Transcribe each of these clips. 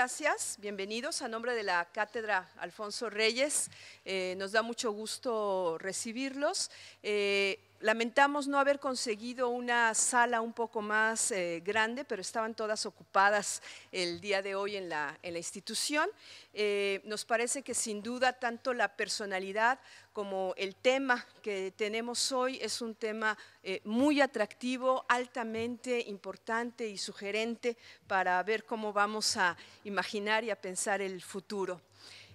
gracias. Bienvenidos a nombre de la Cátedra Alfonso Reyes. Eh, nos da mucho gusto recibirlos. Eh, Lamentamos no haber conseguido una sala un poco más eh, grande, pero estaban todas ocupadas el día de hoy en la, institución. Eh, nos parece que sin duda tanto la personalidad como el tema que tenemos hoy es un tema eh, muy atractivo, altamente importante y sugerente para ver cómo vamos a imaginar y a pensar el futuro.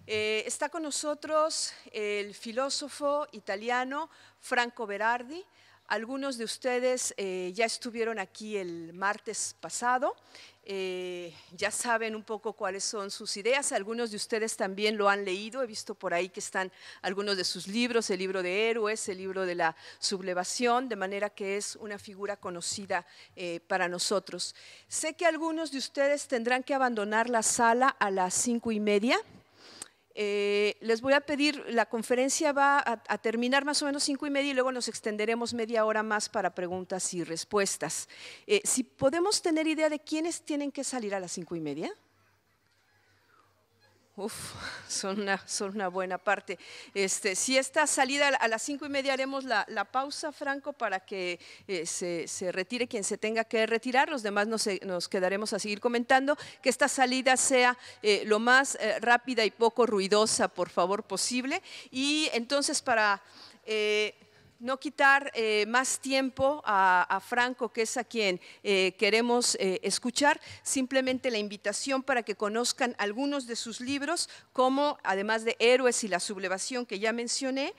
Eh, está con nosotros el filósofo italiano Franco Berardi. Algunos de ustedes eh, ya estuvieron aquí el martes pasado, eh, ya saben un poco cuáles son sus ideas, algunos de ustedes también lo han leído, he visto por ahí que están algunos de sus libros, el libro de héroes, el libro de la sublevación, de manera que es una figura conocida para nosotros. Sé que algunos de ustedes tendrán que abandonar la sala a las cinco y media, eh, les voy a pedir, la conferencia va a, terminar más o menos cinco y media y luego nos extenderemos media hora más para preguntas y respuestas. Eh, si podemos tener idea de quiénes tienen que salir a las cinco y media. Uf, son una, son una buena parte. Este, si esta salida a las cinco y media haremos la, pausa, Franco, para que eh, se, retire quien se tenga que retirar. Los demás nos, nos quedaremos a seguir comentando. Que esta salida sea eh, lo más eh, rápida y poco ruidosa, por favor, posible. Y entonces, para no quitar eh, más tiempo a, Franco, que es a quien eh, queremos eh, escuchar, simplemente la invitación para que conozcan algunos de sus libros, como además de Héroes y la sublevación que ya mencioné,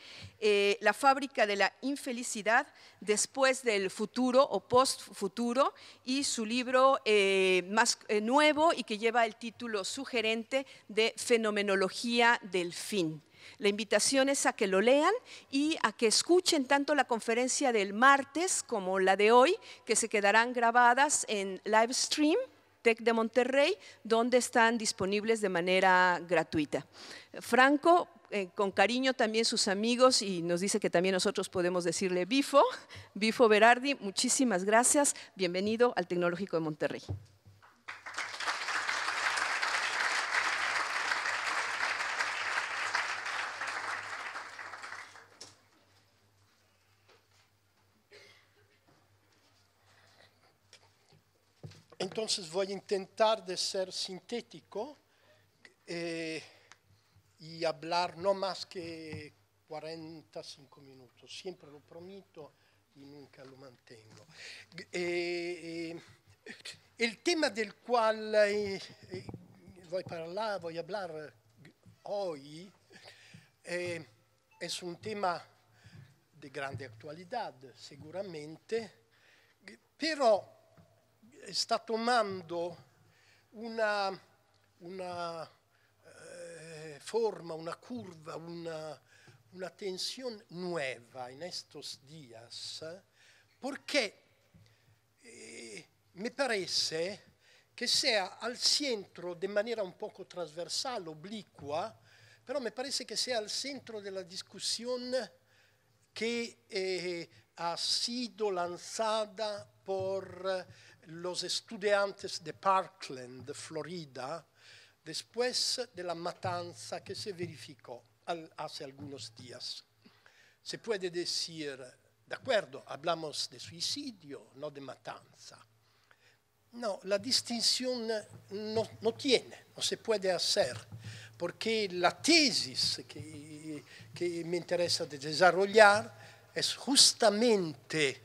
La fábrica de la infelicidad, después del futuro o post-futuro, y su libro más nuevo y que lleva el título sugerente de Fenomenología del fin. La invitación es a que lo lean y a que escuchen tanto la conferencia del martes como la de hoy, que se quedarán grabadas en live stream Tech de Monterrey, donde están disponibles de manera gratuita. Franco, eh, con cariño también sus amigos y nos dice que también nosotros podemos decirle Bifo, Bifo Berardi, muchísimas gracias, bienvenido al Tecnológico de Monterrey. entonces voy a intentar de ser sintético eh, y hablar no más que 45 minutos. Siempre lo prometo y nunca lo mantengo. Eh, il eh, tema del quale eh, voy parlare, voy a hablar hoy eh, es un tema di grande attualità, sicuramente, però sta tomando una, una eh, forma, una curva, una, una tensión nueva en estos días, porque eh, me parece che sia al centro, de maniera un poco trasversale, oblicua, però me parece che sia al centro della discussione che eh, ha sido lanzata por los estudiantes de Parkland, Florida, después de la matanza que se verificó hace algunos días. Se puede decir, de acuerdo, hablamos de suicidio, no de matanza. No, la distinción no, no tiene, no se puede hacer, porque la tesis que, que me interesa de desarrollar es justamente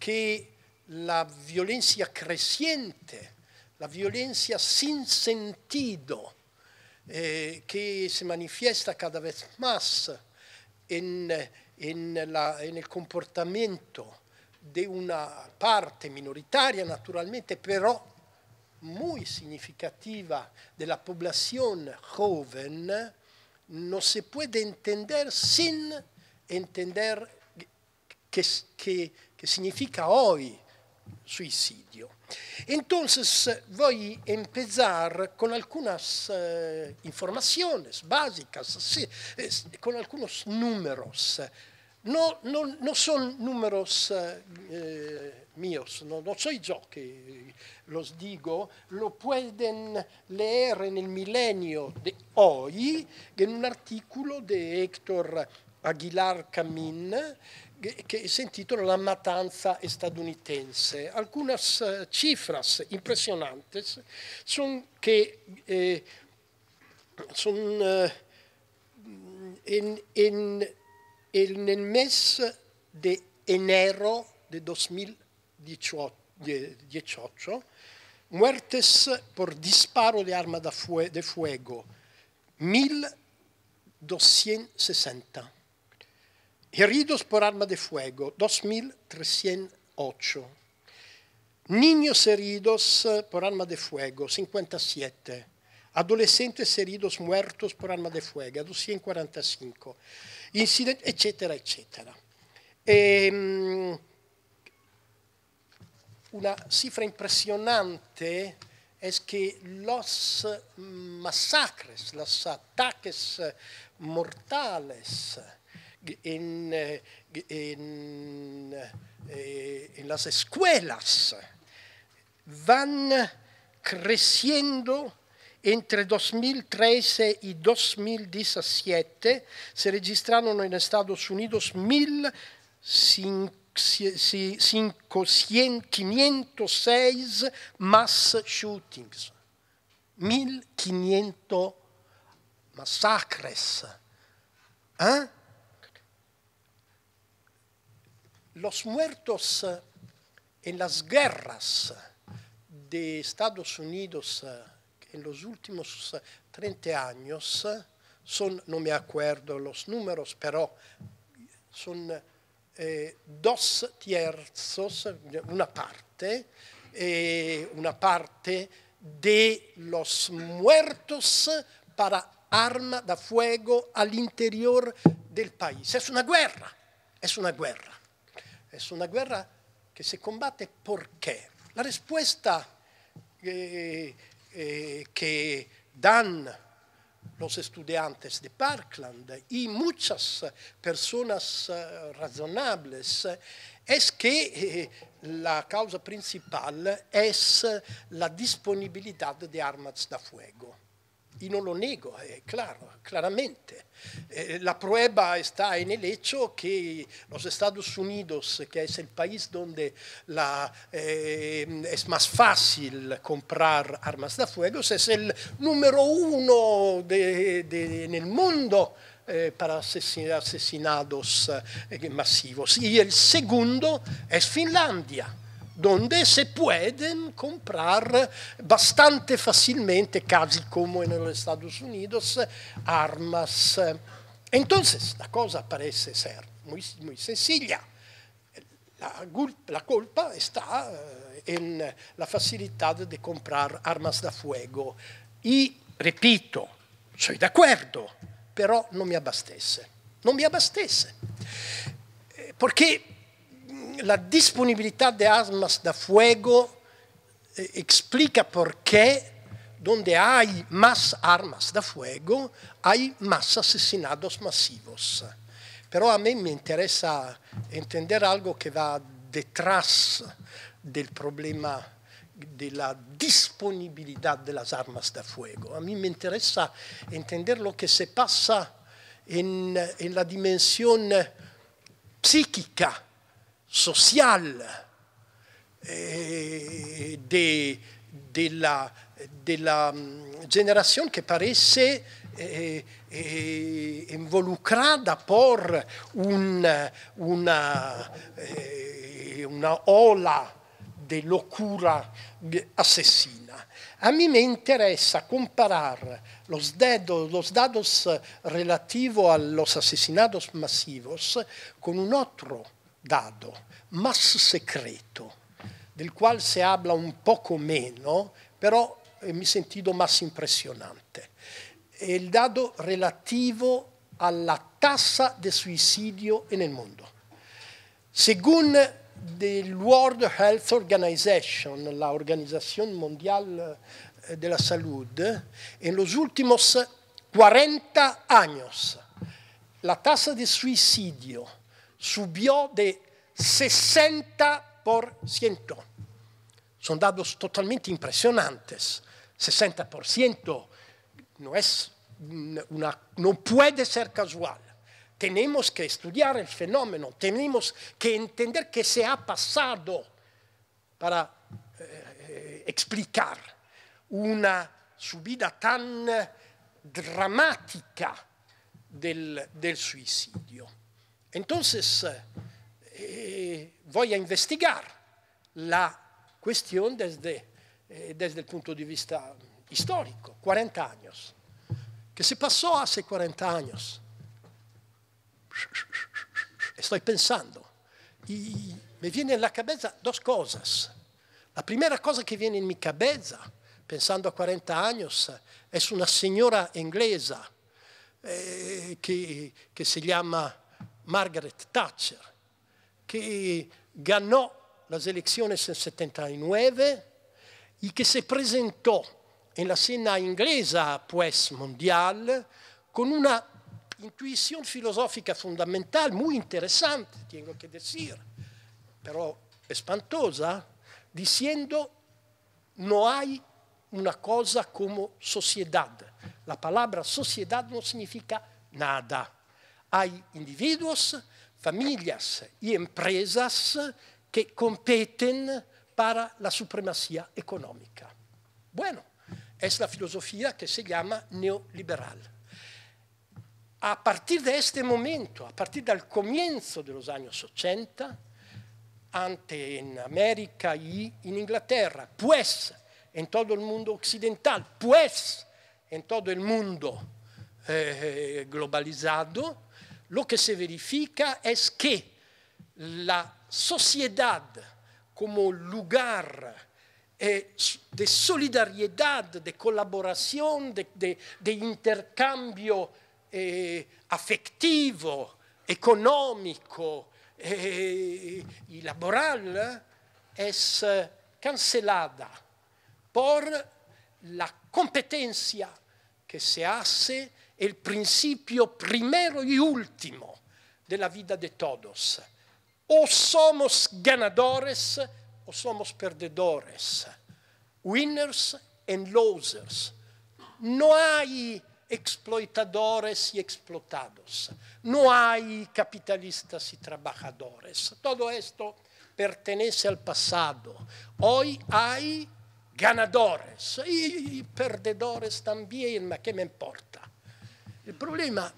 que la violencia creciente, la violencia sin sentido eh, que se manifiesta cada vez más en, en, la, en el comportamiento de una parte minoritaria, naturalmente, però muy significativa de la población joven, no se puede entender sin entender qué, qué, qué significa hoy suicidio. Entonces voy a empezar con algunas eh, informaciones básicas, sí, es, con algunos números. No, no, no son números eh, míos, no, no, soy yo que los digo, lo pueden leer en el milenio de hoy en un artículo de Héctor Aguilar Camín che si intitola La matanza estadounidense. Alcune eh, cifre cifras sono che que eh, son, uh, en, en, en, el mes di enero de 2018, muertes por disparo di arma de fuego, 1260. Heridos por arma de fuego, 2308. Niños heridos por arma de fuego, 57. Adolescentes heridos muertos por arma de fuego, 245. Incident, eccetera, eccetera. E, um, una cifra impresionante è che los mm, masacres, los ataques eh, mortales, en, en, eh, en las escuelas van creciendo entre 2013 y 2017 se registraron en Estados Unidos 1.506 mass shootings, 1.500 masacres. ¿Eh? los muertos en las guerras de Estados Unidos eh, en los últimos 30 eh, años son, no me acuerdo los números, pero son eh, dos tercios, una parte, eh, una parte de los muertos para arma da fuego al interior del paese. Es una guerra, es una guerra è una guerra che si combate perché. La risposta eh, eh, que dan los estudiantes de Parkland y muchas personas eh, razonables es que eh, la causa principal es la disponibilidad de armas de fuego. y no lo niego, eh, claro, claramente. Eh, eh, la prueba está en el hecho que los Estados Unidos, que es el país donde es más fácil comprar armas de fuego, es el número uno en el mundo para asesinatos masivos. Y el segundo es Finlandia. donde se pueden comprar bastante facilmente, casi como en los Estados Unidos, armas. Entonces, la cosa parece ser muy, muy sencilla. La, la, culpa está eh, en la facilidad de comprar armas de fuego. Y, repito, soy de acuerdo, pero no me abastece. No me abastece. Eh, Porque la disponibilità de armas de fuego eh, explica por qué donde hay más armas de fuego hay más asesinatos masivos. Pero a mí me interesa entender algo que va detrás del problema de la disponibilidad de las armas de fuego. A mí me interesa entender lo que se pasa en, en la dimensión psíquica sociale eh, de, della, mm, generazione che paresse eh, eh, involucrata per un, una, eh, una ola di locura assassina. A me mi interessa comparare los, dedos, los datos relativi a los asesinatos masivos con un altro dado, mas secreto, del quale si habla un poco meno, però eh, mi sentito mas impressionante. È il dado relativo alla tassa di suicidio nel mondo. Secondo the World Health Organization, l'Organizzazione Mondiale eh, della Salute, in los últimos 40 anni la tassa di suicidio subió de 60%. Son datos totalmente impresionantes. 60% no es una, no puede ser casual. Tenemos que estudiar el fenómeno, tenemos que entender qué se ha pasado para eh, explicar una subida tan dramática del suicidio. Entonces, eh, eh, voy a investigar la cuestión desde, eh, desde el punto de vista histórico, 40 años. ¿Qué se pasó hace 40 años? Estoy pensando. Y me vienen en la cabeza dos cosas. La primera cosa que viene en mi cabeza, pensando a 40 años, es una señora inglesa eh, que, que se llama Margaret Thatcher, che ganò le elezioni en 79 e che si presentò nella scena inglese pues mondiale con una intuizione filosofica fondamentale, molto interessante, tengo che dire, però espantosa, dicendo non hay una cosa come società. La parola società non significa nada. Hay individuos, familias e empresas che competen para la supremacía economica. Bueno, es la filosofia che si chiama neoliberal. A partir de este momento, a partir del comienzo de los años 80, ante en América y en Inglaterra, pues en todo el mundo occidental, pues en todo el mundo eh, eh globalizado, lo que se verifica es que la sociedad como lugar eh, de solidaridad, de colaboración, de, de, de intercambio eh, afectivo, económico eh, y laboral, eh, es eh, cancelada por la competencia que se hace è il principio primero e ultimo della vita de todos. O somos ganadores o somos perdedores, winners and losers. No hay exploitadores y explotados, no hay capitalistas y trabajadores. Todo esto pertenece al pasado. Hoy hay ganadores y perdedores también, ma che me importa. Il problema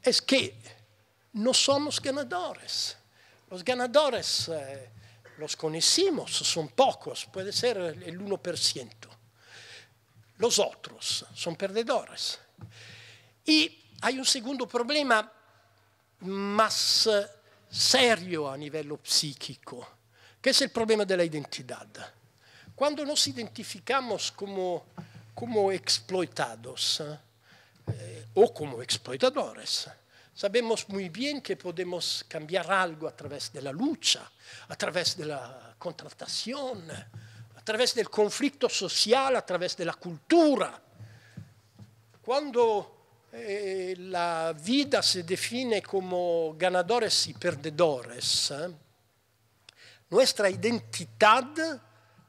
è che non siamo ganadores. Los ganadores, eh, los conocimos, son pocos, puede ser el 1%. Los otros sono perdedores. E hay un secondo problema más eh, serio a livello psichico, que es el problema de la identidad. ci identificamos come como exploitados, eh, o como exploitadores. Sabemos muy bien que podemos cambiar algo a través de la lucha, a través de la contratación, a través del conflicto social, a través de la cultura. Cuando eh, la vida se define como ganadores y perdedores, eh, nuestra identidad,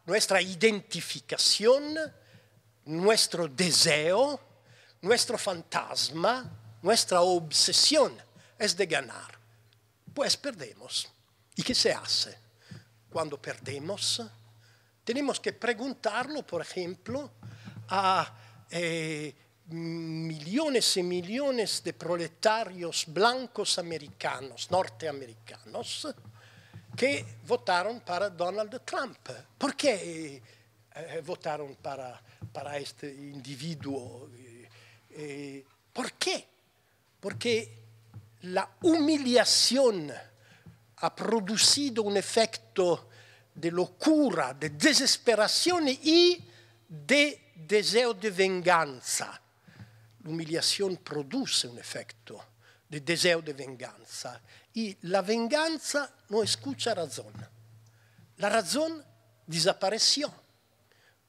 nuestra identificación, nuestro deseo, nuestro fantasma, nuestra obsesión es de ganar. Pues perdemos. ¿Y qué se hace? Cuando perdemos, tenemos que preguntarlo, por ejemplo, a eh, millones y millones de proletarios blancos americanos, norteamericanos, que votaron para Donald Trump. ¿Por qué eh, eh votaron para, para este individuo? Eh, ¿Por qué? Porque la humillación ha producido un efecto de locura, de desesperación y de deseo de venganza. La L'umiliazione produce un efecto de deseo de venganza. Y la venganza no escucha razón. La razón desapareció,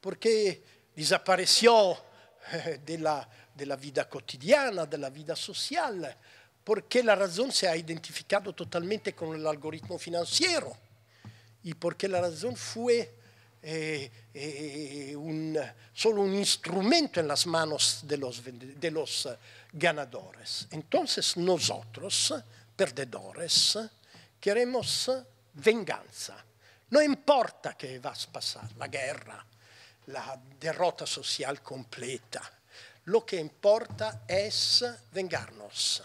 porque desapareció de la de la vita cotidiana, della vita sociale, perché la razón si è identificata totalmente con l'algoritmo finanziario e perché la razón fu eh, eh, eh, un, solo un strumento en las manos de los, de los Entonces nosotros, perdedores, queremos venganza. No importa che va a passare la guerra, la derrota sociale completa, lo che importa es vengarnos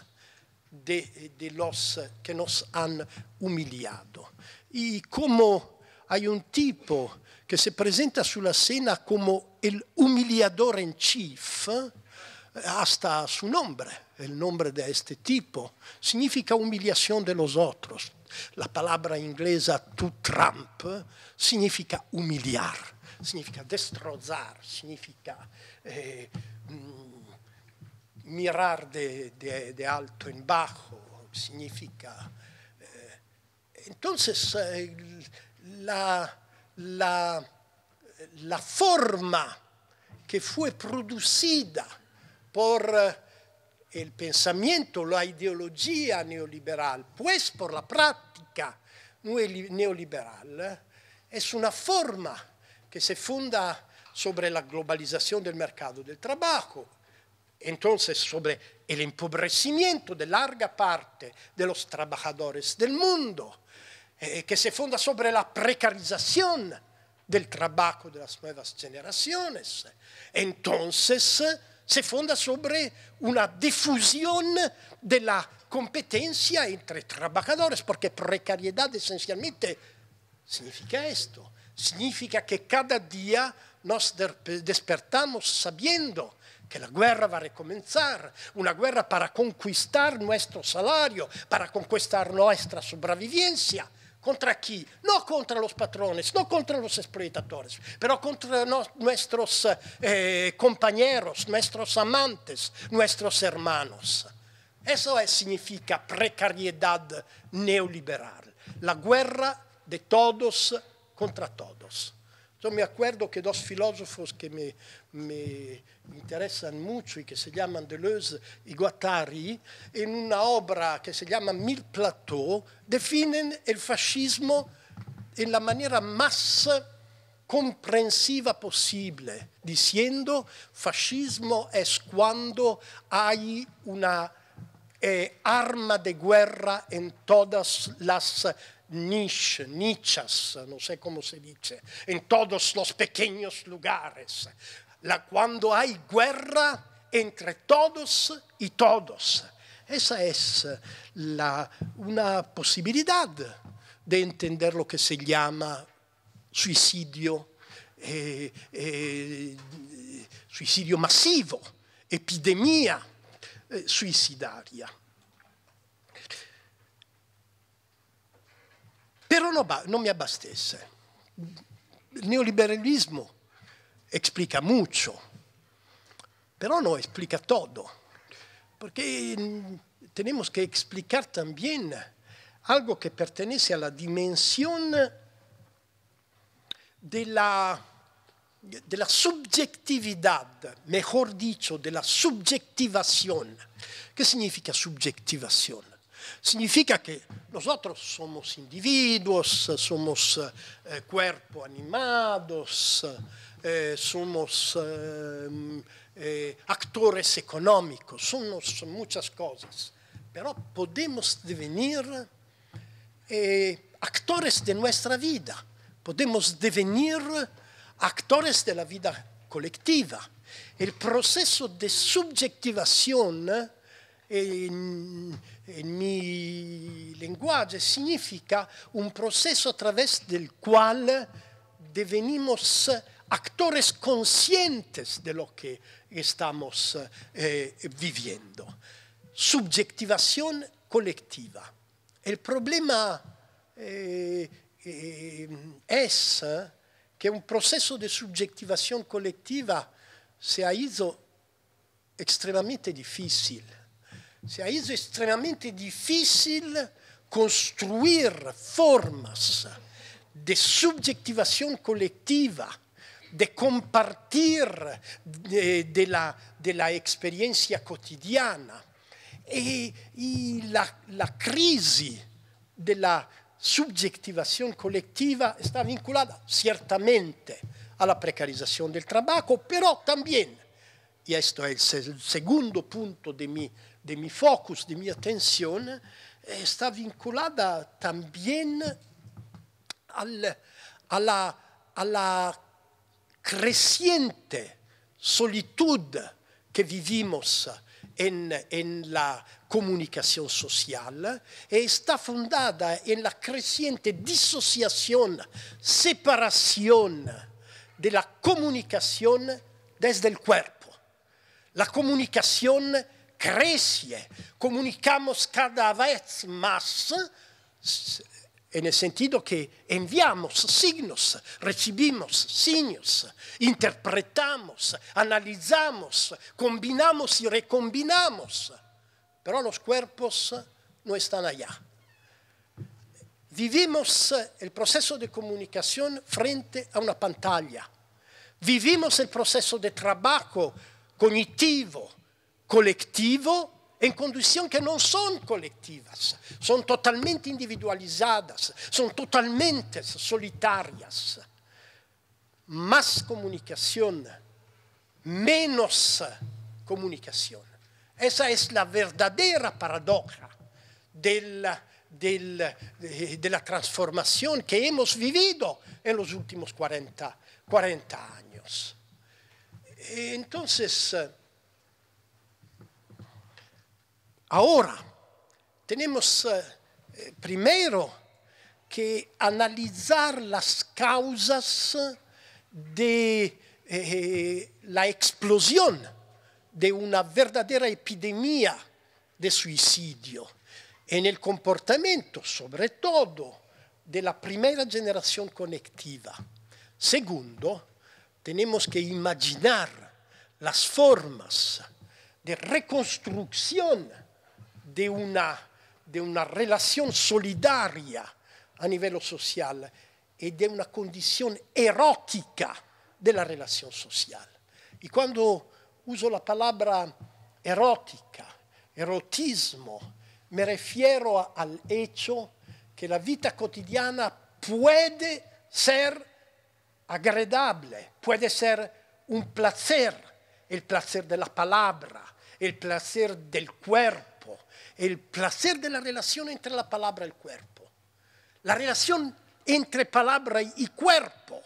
de, de los que nos han humiliado. Y como hay un tipo che se presenta sulla scena come il humiliador en chief, hasta su nombre, il nome di questo tipo, significa humiliación de los otros. La palabra inglesa to trump significa humiliar, significa destrozar, significa eh, Mm, mirar de, de, de alto en bajo significa. Eh, entonces, eh, la, la, la forma que fue producida por eh, el pensamiento, la ideología neoliberal, pues por la práctica neoliberal, es una forma que se funda sobre la globalización del mercado del trabajo, entonces sobre el empobrecimiento de larga parte de los trabajadores del mundo, eh, que se funda sobre la precarización del trabajo de las nuevas generaciones. Entonces eh, se funda sobre una difusión de la competencia entre trabajadores, porque precariedad esencialmente significa esto, significa que cada día nos despertamos sabiendo que la guerra va a recomenzar, una guerra para conquistar nuestro salario, para conquistar nuestra sobrevivencia. ¿Contra quién? No contra los patrones, no contra los explotadores, pero contra no, nuestros eh, compañeros, nuestros amantes, nuestros hermanos. Eso es, significa precariedad neoliberal, la guerra de todos contra todos. Yo mi acuerdo che dos filósofos che mi, me interesan mucho che si chiamano Deleuze e Guattari, in una opera che si chiama Mil Plateau, definono il fascismo in la maniera más comprensiva possibile, diciendo fascismo è quando hai una eh, arma di guerra in todas las Nish, nichas, no sé cómo se dice, in todos los pequeños lugares. La, cuando hay guerra entre todos y todos. Esa es la, una possibilità di entender lo que se llama suicidio, eh, eh, suicidio masivo, epidemia eh, suicidaria. Però non, non mi abbastesse. Il neoliberalismo explica molto, però non explica tutto, perché mm, tenemos che explicar también algo che pertenece a la dimensión de la, de la subjetividad, mejor dicho, de la subjetivación. ¿Qué significa subjetivación? Significa che nosotros somos individuos, somos eh, cuerpo animados, eh, somos ehm, eh, actores económicos, somos muchas cosas. Pero podemos devenir eh, actores de nuestra vida, podemos devenir actores de la vida colectiva. El proceso de subjetivación eh, il mio linguaggio significa un processo attraverso del quale divenimos actores conscientes di ciò che stiamo eh, viviendo. Subjetivación colectiva. Il problema eh, eh, es que un processo di subjetivación colectiva se ha ido extremadamente difícil se ha sido extremadamente difícil construir formas di subjetivación colectiva, di compartir della eh, de, de la, experiencia cotidiana. la, la, crisis de la subjetivación colectiva está vinculada ciertamente a la precarización del lavoro, però anche, e questo è il secondo punto de mi de mi focus, de minha atenção, está eh, vinculada também al, alla, alla crescente solitud que vivimos en, en, la comunicación social está fundada en la creciente disociación, separación de la comunicación desde el cuerpo. La comunicación crecie, comunicamos cada vez más en el sentido che enviamos signos, recibimos signos, interpretamos, analizamos, combinamos y recombinamos, però los cuerpos non están allá. Vivimos il processo di comunicazione frente a una pantalla, vivimos il processo di lavoro cognitivo, colectivo en condiciones que no son colectivas, son totalmente individualizadas, son totalmente solitarias. Más comunicación, menos comunicación. Esa es la verdadera paradoja del, del, eh, de la transformación que hemos vivido en los últimos 40, 40 años. Entonces, eh, Ahora, tenemos eh, eh, primero que analizar las causas de eh, la explosión de una verdadera epidemia de suicidio en el comportamiento, sobre todo, de la primera generación conectiva. Segundo, tenemos que imaginar las formas de reconstrucción de una, de una relación solidaria a nivel social y de una condición erótica de la relación social. Y cuando uso la palabra erótica, erotismo, me refiero al hecho que la vida cotidiana puede ser agradable, puede ser un placer, el placer de la palabra, el placer del cuerpo el placer de la relación entre la palabra y el cuerpo. La relación entre palabra y cuerpo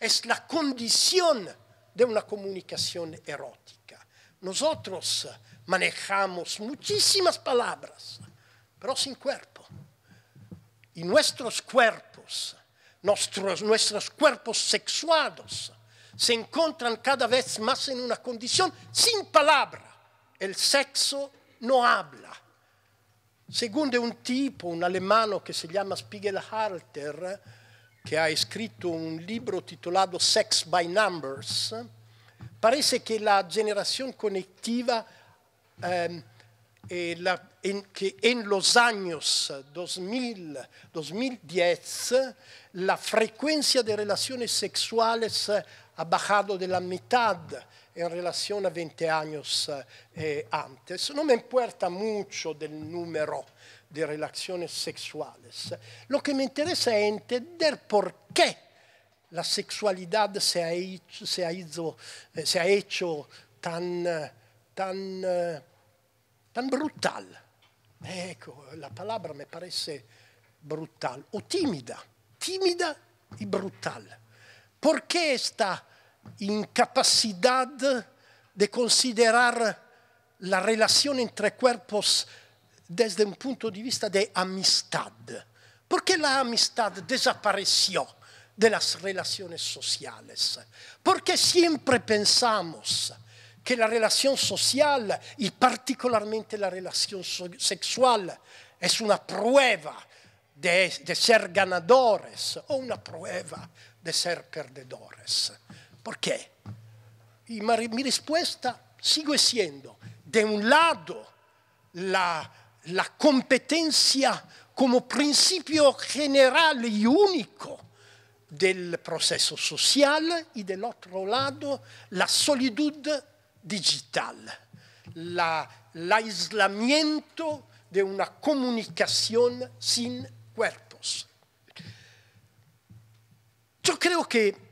es la condición de una comunicación erótica. Nosotros manejamos muchísimas palabras, pero sin cuerpo. Y nuestros cuerpos, nuestros, cuerpos sexuados, se encuentran cada vez más en una condición sin palabra. El sexo no habla Secondo un tipo, un alemano che si chiama Spiegelhalter, che ha scritto un libro titolato Sex by Numbers, pare che la generazione connettiva eh, che in los años 2000, 2010 la frequenza de relazioni sexuales ha bajado della metà en relación a 20 años eh, antes. No me importa mucho del número de relaciones sexuales. Lo que me interesa es entender por qué la sexualidad se ha hecho, se ha hecho, eh, se ha hecho tan, tan, tan brutal. Ecco, la palabra me parece brutal, o tímida, tímida y brutal. ¿Por qué esta incapacidad de considerar la relación entre cuerpos desde un punto de vista de amistad. ¿Por qué la amistad desapareció de las relaciones sociales? Porque siempre pensamos que la relación social y particularmente la relación sexual es una prueba de ser ganadores o una prueba de ser perdedores. ¿Por qué? Y mi respuesta sigue siendo, de un lado, la, la competencia como principio general y único del proceso social y del otro lado la solitud digital, la, el aislamiento de una comunicación sin cuerpos. Yo creo que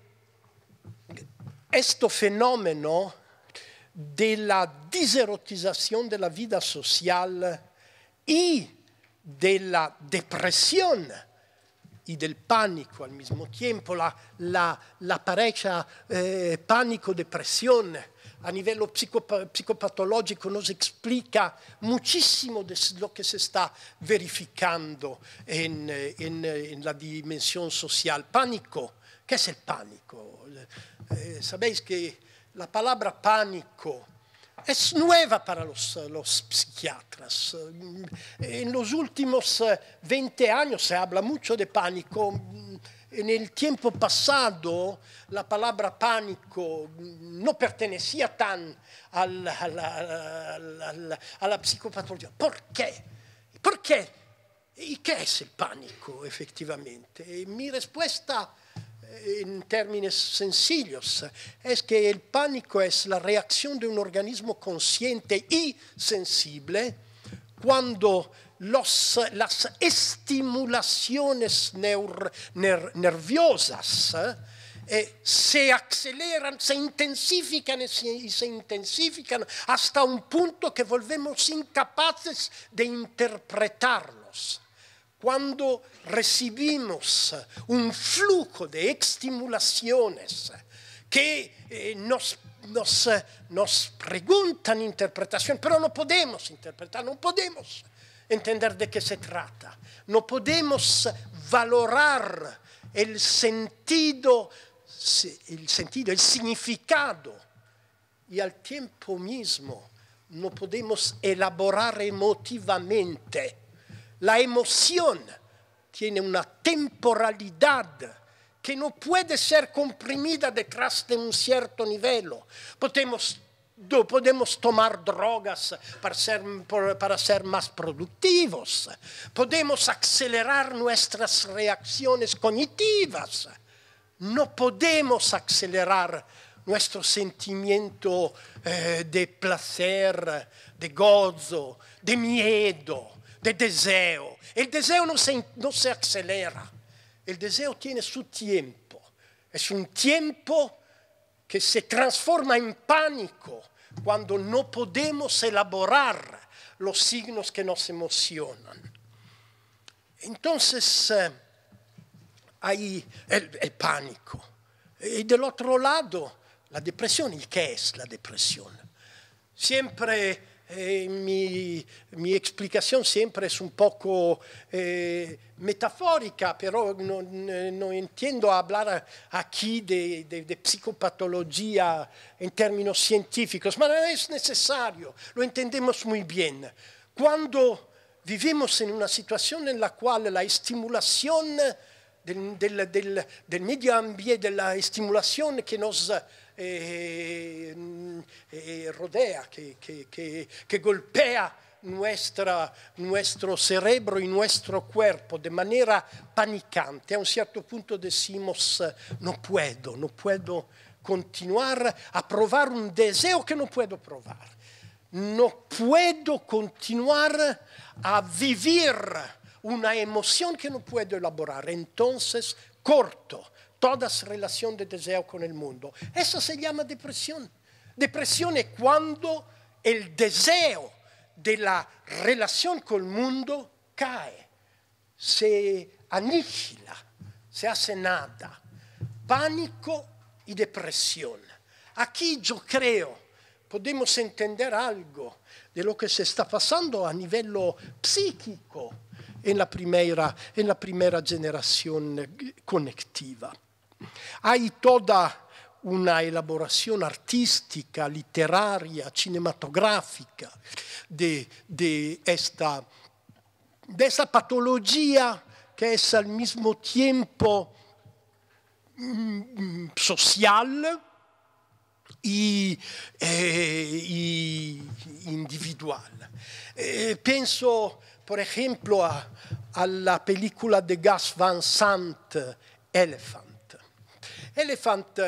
questo fenomeno della diserotizzazione della vita sociale e della depressione e del panico al mismo tempo, la, la, la parecchia eh, panico-depressione a livello psicop psicopatologico nos explica moltissimo di quello che si sta verificando nella dimensione sociale. Panico, che è il panico? eh, sabéis che la parola pánico è nuova per i los In eh, En los últimos 20 anni si parla molto di pánico. En el tiempo pasado la parola pánico non pertenecía tanto a la, a la, a la, a la psicopatología. ¿Por qué? ¿Por qué? ¿Y qué pánico efectivamente? mi risposta è en términos sencillos, es que el pánico es la reacción de un organismo consciente y sensible cuando las estimulaciones nerviosas eh, se aceleran, se intensifican y se intensifican hasta un punto que volvemos incapaces de interpretarlos cuando recibimos un flujo de estimulaciones que eh, nos, eh, nos, preguntan interpretación, pero no podemos interpretar, no podemos entender de qué se trata, no podemos valorar el sentido, el sentido, el significado y al tiempo mismo no podemos elaborar emotivamente La emoción tiene una temporalidad que no puede ser comprimida detrás de un cierto nivel. Podemos, podemos tomar drogas para ser, para ser más productivos, podemos acelerar nuestras reacciones cognitivas, no podemos acelerar nuestro sentimiento eh, de placer, de gozo, de miedo de deseo. El deseo no se, no se acelera, el deseo tiene su tiempo. Es un tiempo que se transforma en pánico cuando no podemos elaborar los signos que nos emocionan. Entonces eh, hay el, el, pánico. Y del otro lado, la depresión. ¿Y qué es la depresión? Siempre mi, mi explicazione sempre es un poco eh, metaforica, però non, non intendo parlare a chi di psicopatologia in termini scientifici, ma non è necessario, lo entendemos muy bien. Quando vivemos in una situazione nella quale la stimolazione del, del, del, del medio ambiente, la stimolazione che nos eh, eh, rodea, che, que, que, que golpea nuestra, nuestro cerebro y nuestro cuerpo de manera panicante. A un certo punto decimos, no puedo, no puedo continuar a provare un deseo che non puedo provare. No puedo continuar a vivere una emozione che non puedo elaborare. Entonces corto todas relación de deseo con el mundo. Eso se llama depresión. Depresión es cuando el deseo de la relación con el mundo cae, se anigila, se hace nada. Pánico y depresión. Aquí yo creo podemos entender algo de lo que se está pasando a livello psichico en la primera, en la primera generación eh, conectiva. Hai toda una elaborazione artistica, letteraria, cinematografica di questa patologia che è al mismo tempo mm, mm, sociale e, e individuale. E penso, per esempio, alla pellicola di Gas Van Sant, Elephant Elephant,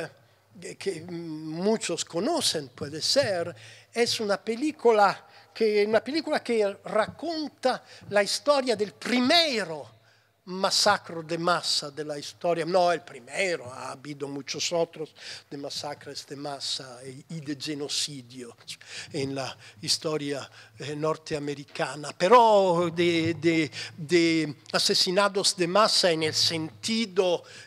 eh, che muchos conocen, puede ser, es una película que, una película que racconta la historia del primero massacro de massa della storia, no, è il primo, ha habido muchos otros de masacres de masa y de genocidio en la historia eh, norteamericana, però de, de, de asesinados de masa en el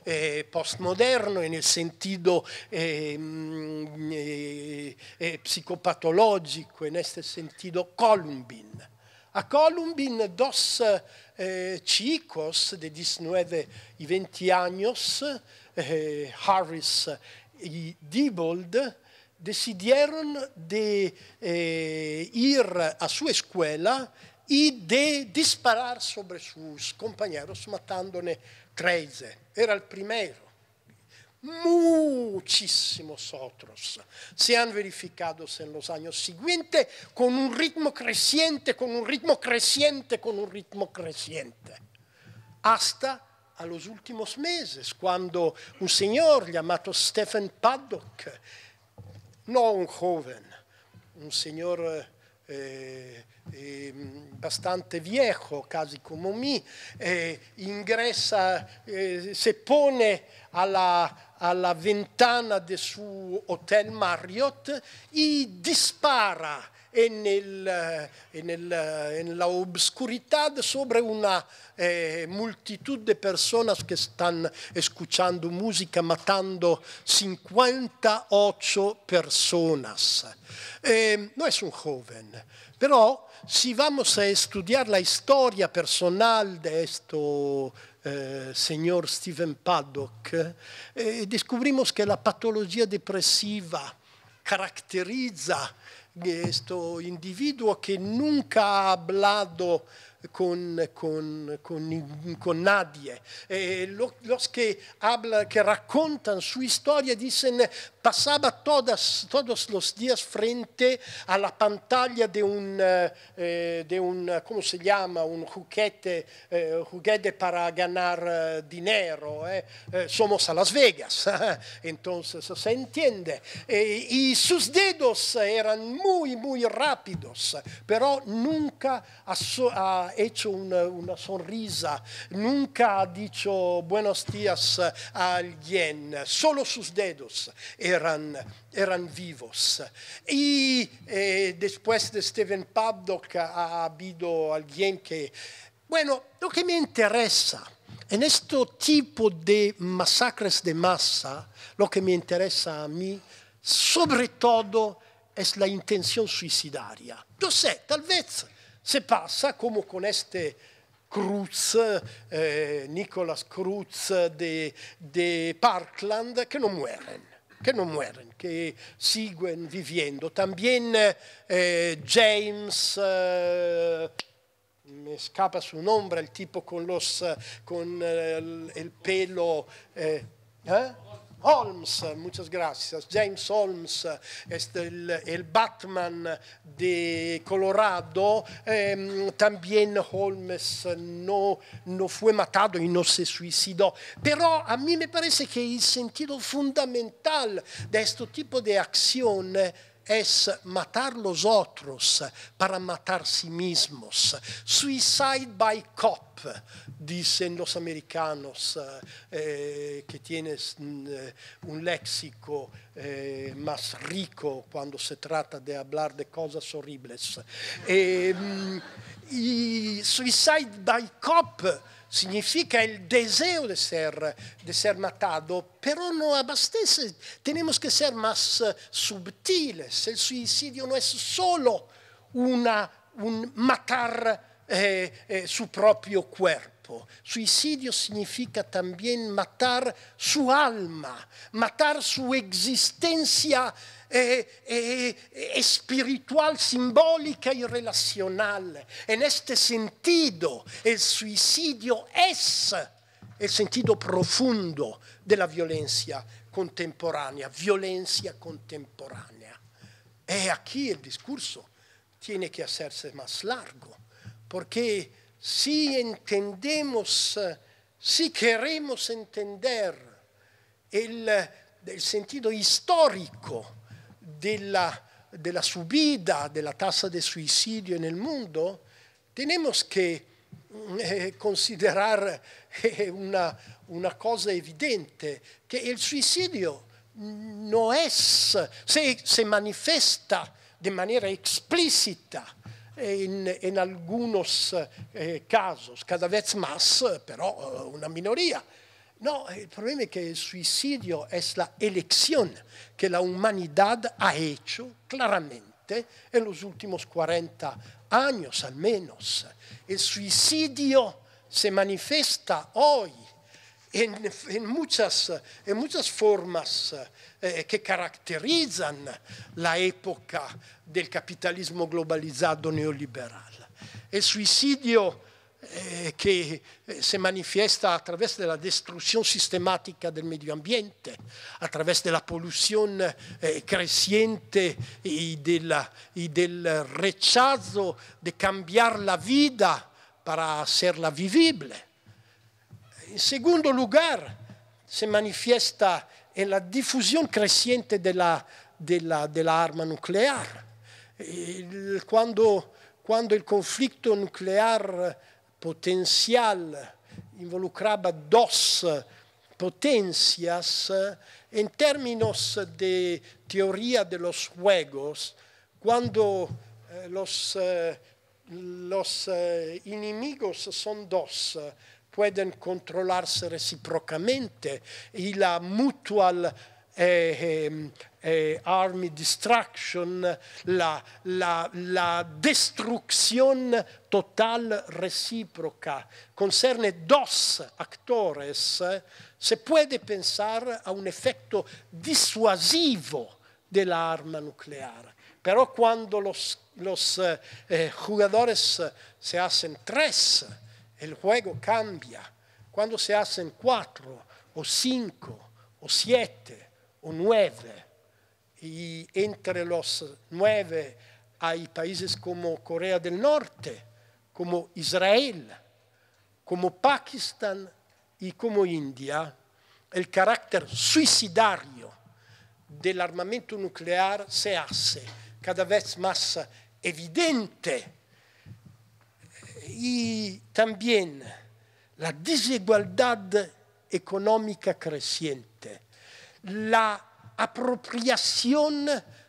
eh, postmoderno, en nel sentido eh, mm, eh, eh, psicopatológico, en este sentido Columbine. A Columbin, dos eh, chicos de 19 y 20 años, eh, Harris y Diebold, decidieron de eh, ir a su escuela y de disparar sobre sus compañeros matándole 13. Era el primero muchísimos otros se han verificado en los años siguientes con un ritmo creciente, con un ritmo creciente, con un ritmo creciente, hasta a los últimos meses, cuando un señor llamado Stephen Paddock, no un joven, un señor eh, eh, bastante viejo, casi como mí, eh, ingresa, eh, se pone a la alla ventana del suo hotel Marriott, gli dispara e, nel, eh, e, nel, eh, nella obscurità sopra una eh, moltitudine di persone che stanno escuchando musica, matando 58 persone. Eh, non è un joven, però se vamos a studiare la storia personale di questo... Eh, signor Stephen Paddock, eh, e descubrimos che la patologia depressiva caratterizza questo eh, individuo che nunca ha hablado con, con, con, con Nadie, eh, lo, que habla, que raccontan su historia, dicen, pasaba todas, todos los días frente a la pantalla de un, eh, eh de un ¿cómo se llama? Un juguete, eh, juguete para ganar eh, dinero. Eh, somos a Las Vegas, entonces se entiende. y sus dedos eran muy, muy rápidos, pero nunca a, a ha hecho una, una sonrisa, nunca ha dicho buenos días a alguien, solo sus dedos eran, eran vivos. Y eh, después de Stephen Paddock ha habido alguien que, bueno, lo que me interesa en este tipo de masacres de masa, lo que me interesa a mí, sobre todo, es la intención suicidaria. Lo sé, tal vez se passa come con este Cruz, eh, Nicolas Cruz de, de Parkland, che non mueren. che non mueren, che siguen viviendo. También eh, James, eh, me escapa su nombre, il tipo con, los, con eh, il pelo... Eh? eh? Holmes, muchas gracias. James Holmes es el, el Batman di Colorado. Eh, también Holmes non no fue matado y no se suicidó. Pero a mí me parece che il sentido fondamentale di questo tipo de acciones es matar los otros para matar sí mismos. Suicide by cop, dicen los americanos, eh, eh que tienes mm, eh, un léxico eh, más rico cuando se trata de hablar de cosas horribles. Eh, y suicide by cop significa el deseo de ser, de ser matado, pero no abastece. Tenemos que ser más eh, sutiles. El suicidio no es solo una, un matar eh, eh, su propio cuerpo. Suicidio significa también matar su alma, matar su existencia é, é, é espiritual, simbólica y relacional. En este sentido, el suicidio es el sentido profundo de la violencia contemporánea, violencia contemporánea. Es aquí el discurso tiene que hacerse más largo, porque si entendemos, si queremos entender el, el sentido histórico, della, de subida della la tasa de suicidio nel mondo, mundo, tenemos que eh, considerar eh, una, una, cosa evidente, che il suicidio non è, se, se manifiesta de manera explícita in, in algunos eh, casos, cada vez más, però eh, una minoría. No, eh, il problema è che il suicidio è la elezione che la humanidad ha fatto chiaramente en los últimos 40 anni almeno. Il suicidio si manifesta oggi in, en, muchas, en muchas, eh, que caracterizan la época del capitalismo globalizzato neoliberale. El suicidio eh, che eh, si manifesta attraverso la distruzione sistematica del medio ambiente, attraverso la polluzione eh, crescente e, del rechazo di cambiare la vita per hacerla vivibile. In secondo luogo, si manifesta la diffusione crescente della, della, nucleare. quando, quando, il conflitto nucleare potenzial, involucraba dos potencias, en términos de teoría de los juegos, cuando eh, los, eh, los enemigos eh, son dos, pueden controlarse reciprocamente y la mutual eh, army destruction, la, la, la destrucción total recíproca. Concerne dos actores. si può pensare a un effetto disuasivo de la arma nuclear. Pero cuando los, los eh, jugadores se hacen tres, el juego cambia. Quando si hacen quattro, o cinco o siete o nueve, y entre los nueve hay países como Corea del Norte, come Israel, come Pakistan e come India, il carattere suicidario del armamento nuclear se hace cada vez más evidente E anche la desigualdad economica creciente, la apropiación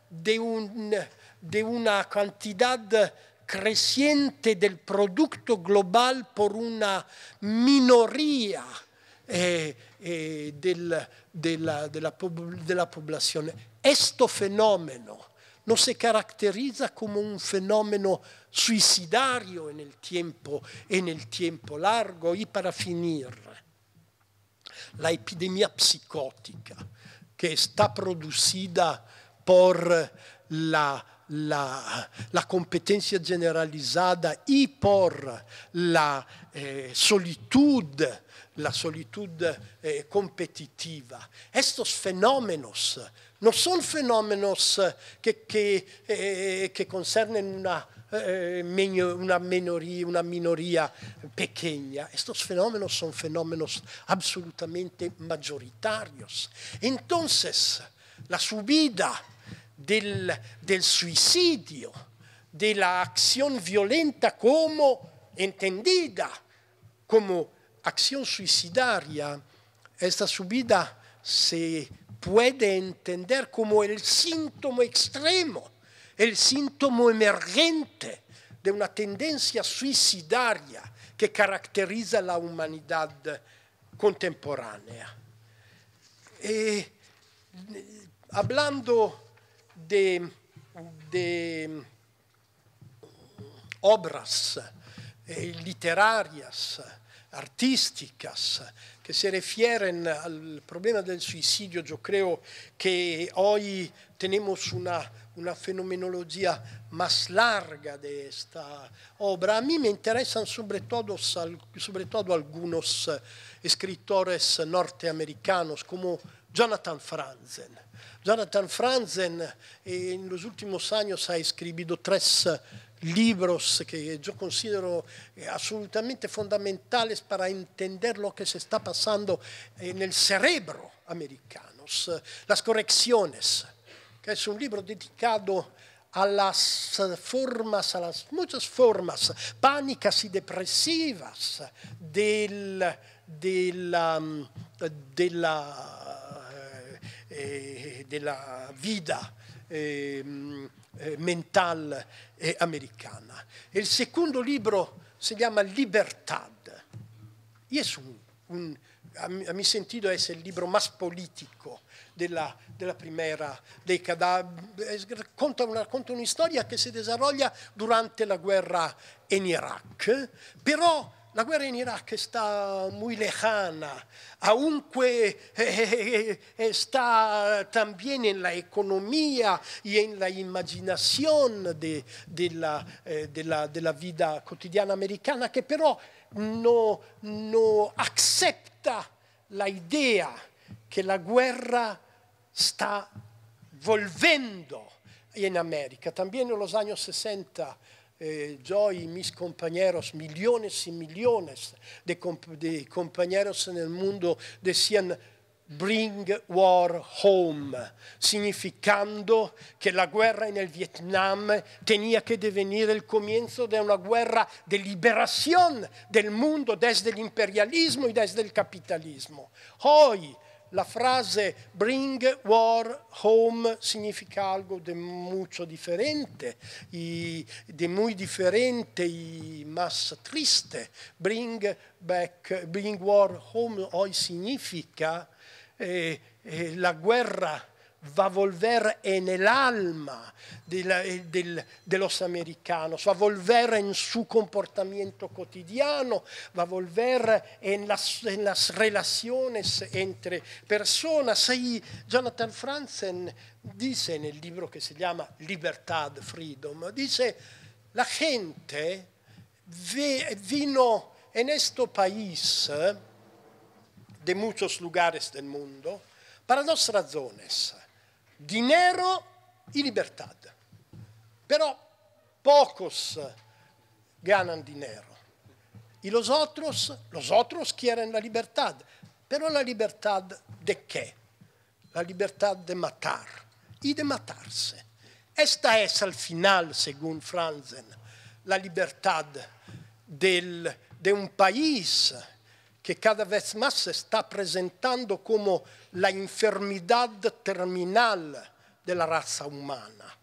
de, un, de una cantidad creciente del producto global por una minoría eh, eh, del, de, la, de, la, de la población. Este fenómeno no se caracteriza como un fenómeno suicidario en el tiempo, en el tiempo largo. Y para finir, la epidemia psicótica che está producida por la, la, la competencia generalizada y por la eh, solitud la solitud eh, competitiva. Questi fenómenos non sono fenómenos che, que, eh, que concernen una Eh, eh, una, minoría, una pequeña. Estos fenómenos son fenómenos absolutamente mayoritarios. Entonces, la subida del, del suicidio, de la acción violenta como entendida como acción suicidaria, esta subida se puede entender como el síntoma extremo è il sintomo emergente di una tendenza suicidaria che caratterizza la umanità contemporanea. E, parlando de, de obras eh, literarias, artísticas, che si refieren al problema del suicidio, io credo che oggi tenemos una una fenomenologia più larga di questa opera. A me mi interessano soprattutto, soprattutto alcuni scrittori norteamericanos come Jonathan Franzen. Jonathan Franzen eh, in los últimos años ha scritto tre libri che yo considero eh, assolutamente fondamentali per entender lo che se está pasando en cerebro americano, las correcciones, che è un libro dedicato a las formas, a las muchas formas pánicas y depresivas del, de um, la, eh, eh, de la ehm, eh, mental eh, americana. Il secondo libro si chiama Libertad. Y es un, un, a mi sentito, es il libro más politico della, della primera década. Eh, conta una, conta una storia che si desarrolla durante la guerra in Iraq, però la guerra in Iraq sta molto lejana, aunque eh, está eh, eh, también en la economía y en imaginación de, de, la, eh, de, de la, vida cotidiana americana, que pero no, no acepta la idea che la guerra sta volviendo in America. También en los años 60 eh, yo y mis compañeros, millones y millones de, comp de, compañeros en el mundo decían bring war home, significando que la guerra en el Vietnam tenía que devenir el comienzo de una guerra de liberación del mundo desde el imperialismo y desde el capitalismo. Hoy la frase bring war home significa algo di molto differente, di molto differente, diferente y triste. Bring back, bring war home oggi significa eh, eh, la guerra va a volver en el alma del, eh, del, de los americanos, va a volver en su comportamiento cotidiano, va a volver en las, en las relaciones entre persone. Sei Jonathan Franzen dice nel libro che si chiama Libertad, Freedom, dice, la gente vino en este país eh, de muchos lugares del mundo para nuestras zonas dinero y libertad. Però pocos ganan dinero. Y los otros, los otros quieren la libertad. Però la libertad de che? La libertad de matar y de matarse. Esta es al final, según Franzen, la libertad del, de un país che cada vez más se está presentando come la enfermedad terminal de la raza humana.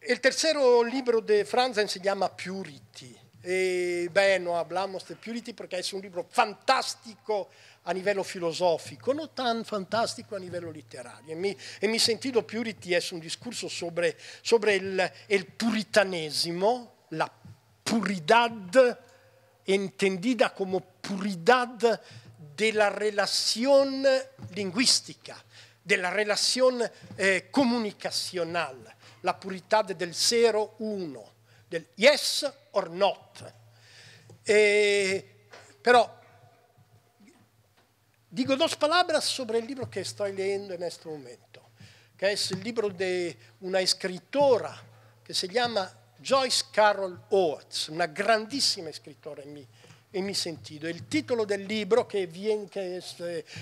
El tercero libro de Franzen se llama Purity. E, beh, no hablamos de Purity perché è un libro fantastico a livello filosofico, non tan fantastico a livello letterario. E mi, e mi sentito Purity è un discorso sobre, sobre il, il puritanesimo, la puridad entendida como puridad de la relación lingüística, de la relación eh, comunicacional, la purità del zero uno, del yes or not. Eh, però digo dos palabras sobre el libro que estoy leyendo en este momento, que es el libro de una escritora que se llama Joyce Carol Oates, una grandissima scrittrice in, in mi sentido. Il titolo del libro che, viene, che es,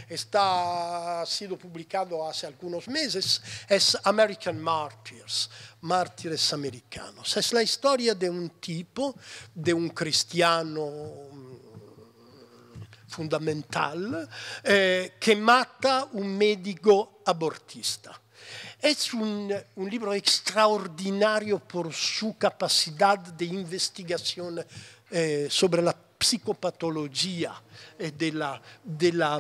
está sido publicado hace algunos meses es American Martyrs, Mártires Americanos. È la storia di un tipo, di un cristiano mm, fondamentale, eh, che mata un medico abortista. È un, un, libro extraordinario per sua capacità di investigazione eh, sobre la psicopatología eh, de, la,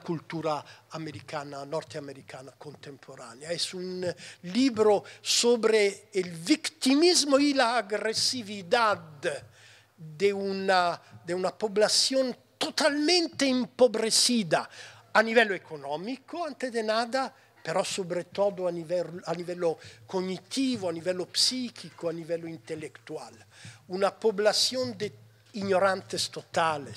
cultura americana, norteamericana contemporanea. È un libro sobre el victimismo y la agresividad de una, una población totalmente empobrecida a livello economico, antes de nada, però soprattutto a livello, a livello cognitivo, a livello psichico, a livello intellettual. Una poblazione di ignoranti totali,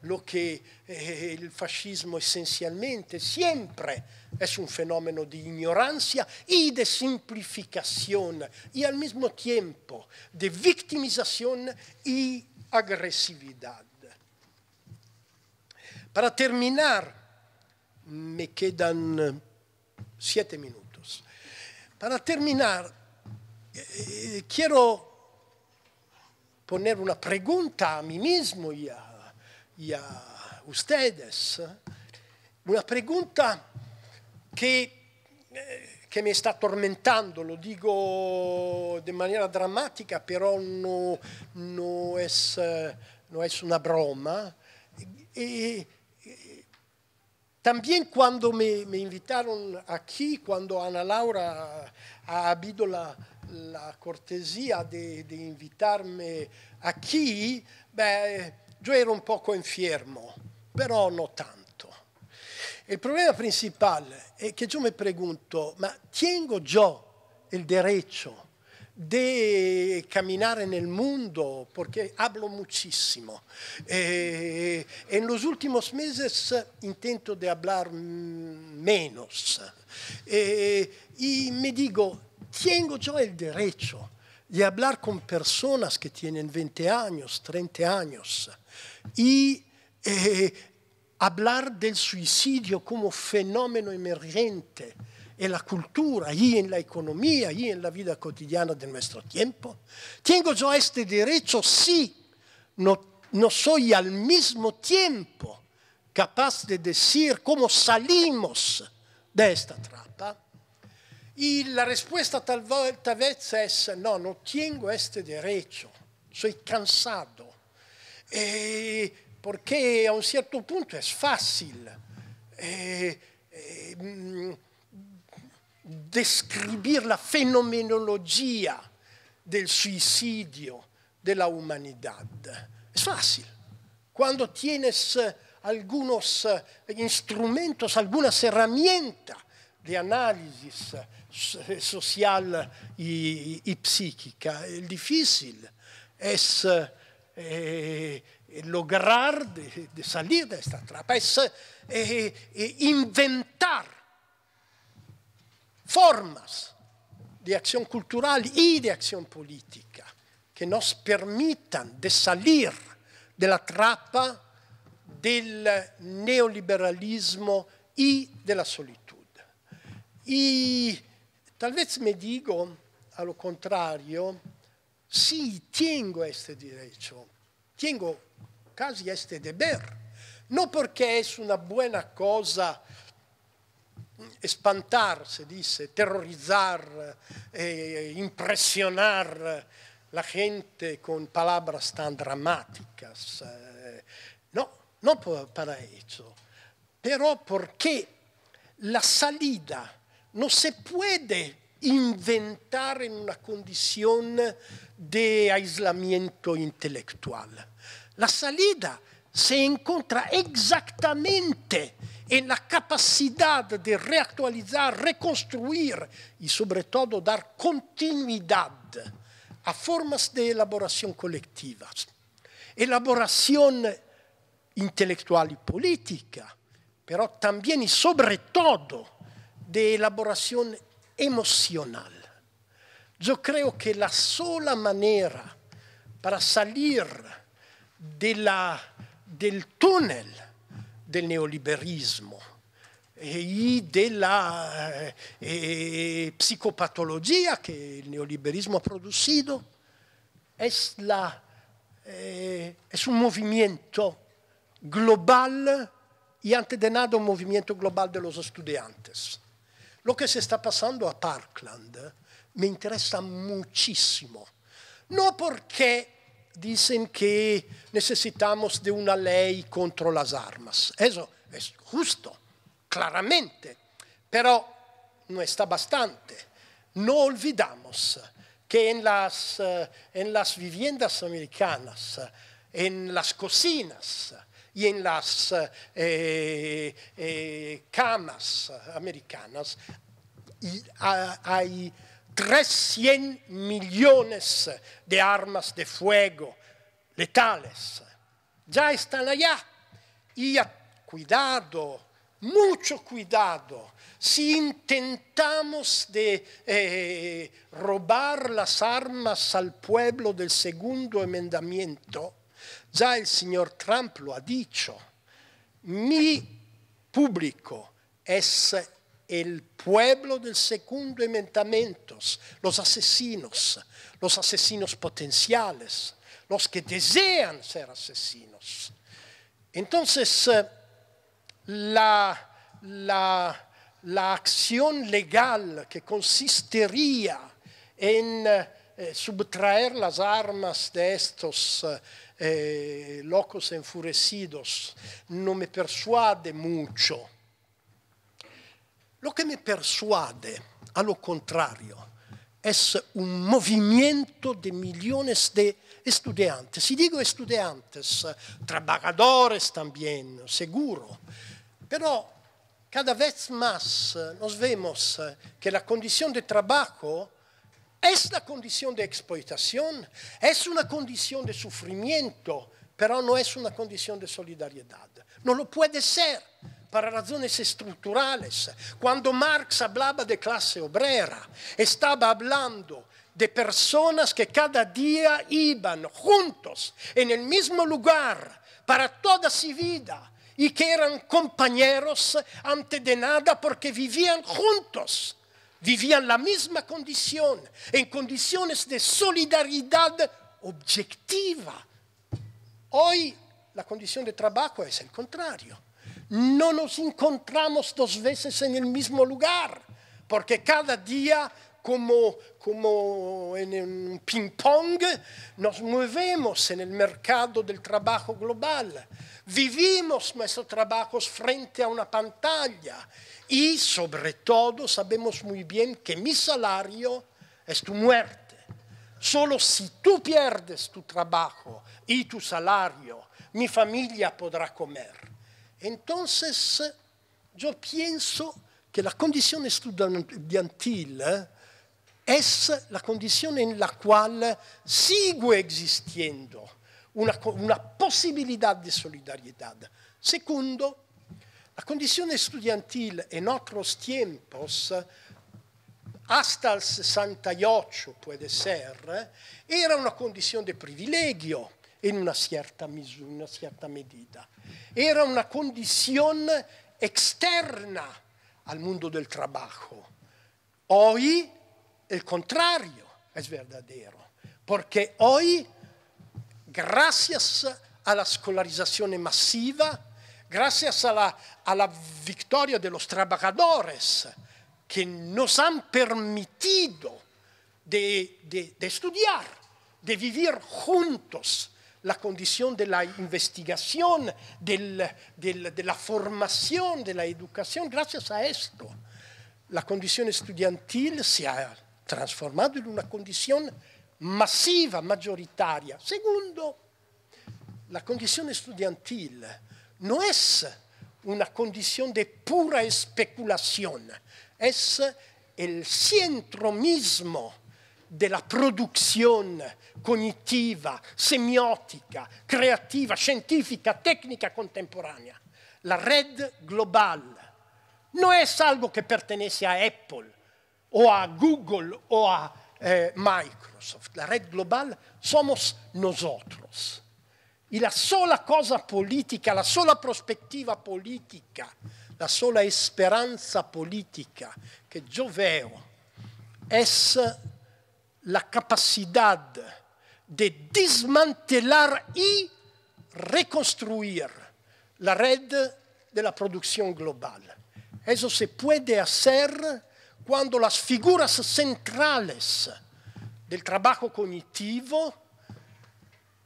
lo che eh, il fascismo essenzialmente sempre è un fenomeno di ignoranza e di semplificazione e al mismo tempo di victimizzazione e aggressività. Per terminare, mi quedan siete minutos. Para terminar, eh, quiero poner una pregunta a mí mismo y a, y a ustedes, una pregunta che, che, eh, mi sta tormentando, lo dico de manera drammatica, però non no è no eh, una broma, e, También cuando me, me, invitaron aquí, cuando Ana Laura ha habido la, la cortesía de, de, invitarme aquí, beh, yo era un poco enfermo, pero no tanto. El problema principal es que yo me pregunto, ¿ma tengo yo el derecho de camminare nel mondo, perché hablo muchísimo. Eh, en los últimos meses intento di hablar menos. Eh, mi dico, tengo yo il derecho di hablar con persone che tienen 20 años, 30 años. e eh, hablar del suicidio come fenómeno emergente en la cultura y en la economía y en la vida cotidiana de nuestro tiempo? ¿Tengo yo este derecho? Sí. No, no soy al mismo tiempo capaz de decir cómo salimos de esta trappa? Y la risposta talvolta vez è no, non tengo questo diritto, sono cansato. E perché a un certo punto è facile. E, e, mm, descrivere la fenomenologia del suicidio de la humanidad. Es fácil. Cuando tienes algunos instrumentos, algunas herramientas de análisis social y, y psíquica, el è, es eh, lograr de, de salir de esta trampa, es eh, eh inventar formas de acción cultural e de acción política que nos permitan de salir de la trampa del neoliberalismo e de la E Y me digo, a lo contrario, sí, tengo este derecho, tengo casi este deber, no porque es una buena cosa espantar, se dice, terrorizzar, eh, impresionar la gente con parole tan dramáticas. Eh, no, non per questo. Pero perché la salita non si può inventare in una condizione di aislamiento intelectual. La salita se encuentra exactamente en la capacidad de reactualizar, reconstruir y sobre todo dar continuidad a formas de elaboración colectiva, elaboración intelectual y política, pero también y sobre todo de elaboración emocional. Yo creo que la sola manera para salir de la, del túnel, del neoliberismo e della eh, psicopatologia che il neoliberismo ha producido è eh, un movimiento global y antedenado un movimento global de los estudiantes. Lo che se está pasando a Parkland me interesa muchísimo. No porque dicen que necesitamos de una ley contra las armas. Eso es justo, claramente, pero no está bastante. No olvidamos que en las, eh, en las viviendas americanas, eh, en las cocinas y en las eh, camas americanas hay 300 millones de armas de fuego letales. Ya están allá. Y cuidado, mucho cuidado. Si intentamos de eh, robar las armas al pueblo del segundo emendamiento ya el señor Trump lo ha dicho, mi público es el pueblo del segundo enmendamiento, los asesinos, los asesinos potenciales, los que desean ser asesinos. Entonces, eh, la, acción legal que consistiría en eh, eh, subtraer las armas de estos locos enfurecidos no me persuade mucho Lo che mi persuade, allo contrario, è un movimento di milioni di studenti. Si dico studenti, trabajadores anche, sicuro. Però cada vez más nos vemos que la condizione di lavoro è la condizione di exploitazione, è una condizione di sufrimiento, però non è una condizione di solidarietà. Non lo può essere. para razones estructurales. Cuando Marx hablaba de clase obrera, estaba hablando de personas que cada día iban juntos en el mismo lugar para toda su vida y que eran compañeros antes de nada porque vivían juntos, vivían la misma condición, en condiciones de solidaridad objetiva. Hoy la condición de trabajo es el contrario no nos encontramos dos veces en el mismo lugar, porque cada día como, en un ping-pong nos movemos en el mercado del trabajo global, vivimos nuestros trabajos frente a una pantalla y sobre todo sabemos muy bien que mi salario es tu muerte. Solo si tú pierdes tu trabajo y tu salario, mi familia podrá comer. Entonces, yo pienso que la condición estudiantil eh, es la condición en la cual sigue existiendo una, una posibilidad de solidaridad. Segundo, la condizione estudiantil en otros tiempos, hasta el 68 puede ser, era una condizione di privilegio in una certa misura, in una certa medida. Era una condizione externa al mondo del lavoro. Hoy il contrario è vero, perché oggi, grazie alla scolarizzazione massiva, grazie alla, a la, a la victoria de los trabajadores que nos han permitido de, de, de estudiar, juntos, la condición de la investigación, del, del, de la formación, de la educación, gracias a esto. La condición estudiantil se ha transformado en una condición masiva, mayoritaria. Segundo, la condición estudiantil no es una condición de pura especulación, es el centro mismo della produzione cognitiva, semiotica, creativa, scientifica, tecnica contemporanea. La red global non è salvo che pertenece a Apple o a Google o a eh, Microsoft. La red global somos nosotros. E la sola cosa politica, la sola prospettiva politica, la sola speranza politica che Gioveo es la capacidad de desmantelar y reconstruir la red de la producción global. Eso se puede hacer cuando las figuras centrales del trabajo cognitivo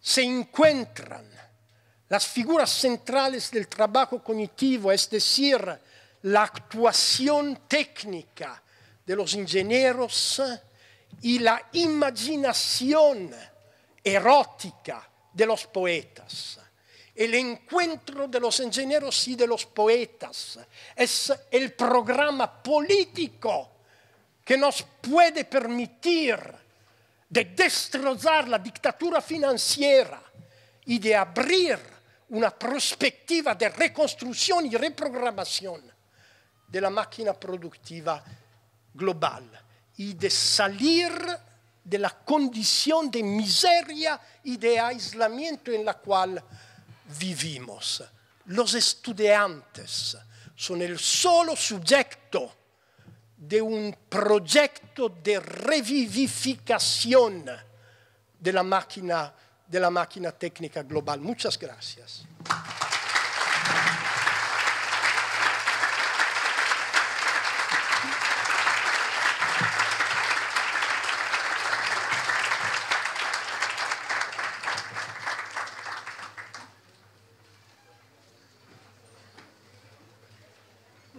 se encuentran. Las figuras centrales del trabajo cognitivo, es decir, la actuación técnica de los ingenieros, y la imaginación erótica de los poetas. El encuentro de los ingenieros y de los poetas es el programa político que nos puede permitir de destrozar la dictadura financiera y de abrir una prospectiva de reconstrucción y reprogramación de la máquina productiva global. y de salir de la condición de miseria y de aislamiento en la cual vivimos. Los estudiantes son el solo sujeto de un proyecto de revivificación de la máquina, de la máquina técnica global. Muchas gracias.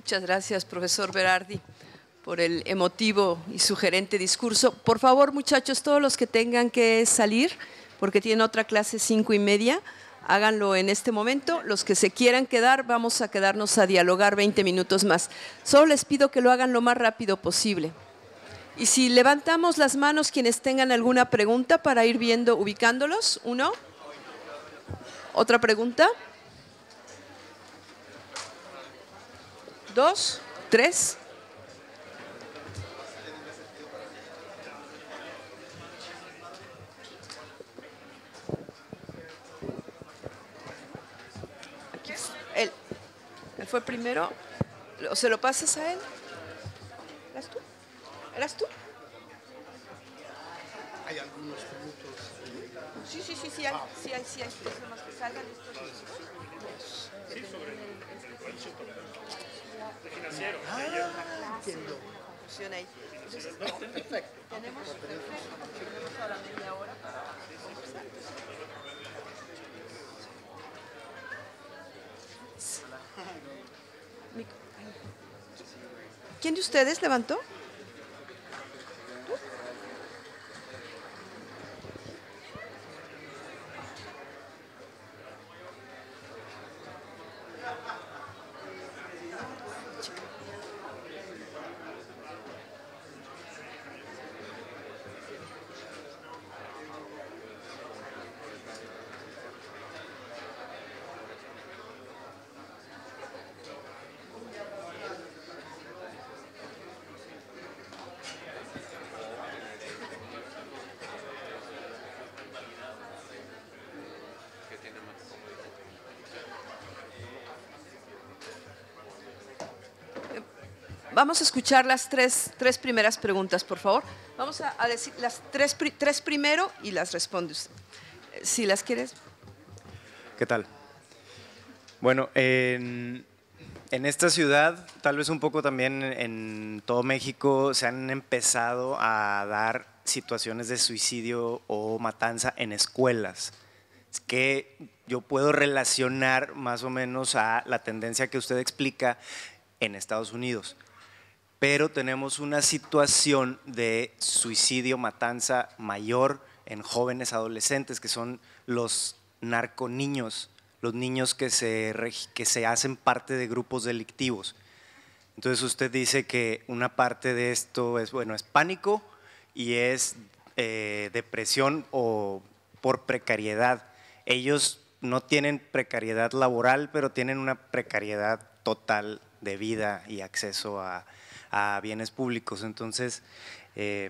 Muchas gracias, profesor Berardi, por el emotivo y sugerente discurso. Por favor, muchachos, todos los que tengan que salir, porque tienen otra clase cinco y media, háganlo en este momento. Los que se quieran quedar, vamos a quedarnos a dialogar 20 minutos más. Solo les pido que lo hagan lo más rápido posible. Y si levantamos las manos quienes tengan alguna pregunta para ir viendo, ubicándolos. Uno. ¿Otra pregunta? dos, tres. él. Él fue primero. ¿O ¿Se lo pasas a él? ¿Eras tú? ¿Eras tú? Hay algunos minutos. Sí, sí, sí, sí, hay, sí, hay, sí, Sí, Sí, de financiero. Ah, entiendo. Ahí. no, perfecto. Tenemos reflejo, a la media hora para ¿Quién de ustedes levantó? Vamos a escuchar las tres, tres primeras preguntas, por favor. Vamos a, decir las tres, tres primero y las responde usted. Eh, si las quieres. ¿Qué tal? Bueno, en, en, esta ciudad, tal vez un poco también en todo México, se han empezado a dar situaciones de suicidio o matanza en escuelas, que yo puedo relacionar más o menos a la tendencia que usted explica en Estados Unidos pero tenemos una situación de suicidio, matanza mayor en jóvenes adolescentes, que son los narconiños, los niños que se, que se hacen parte de grupos delictivos. Entonces usted dice que una parte de esto es, bueno, es pánico y es eh, depresión o por precariedad. Ellos no tienen precariedad laboral, pero tienen una precariedad total de vida y acceso a, a bienes públicos. Entonces, eh,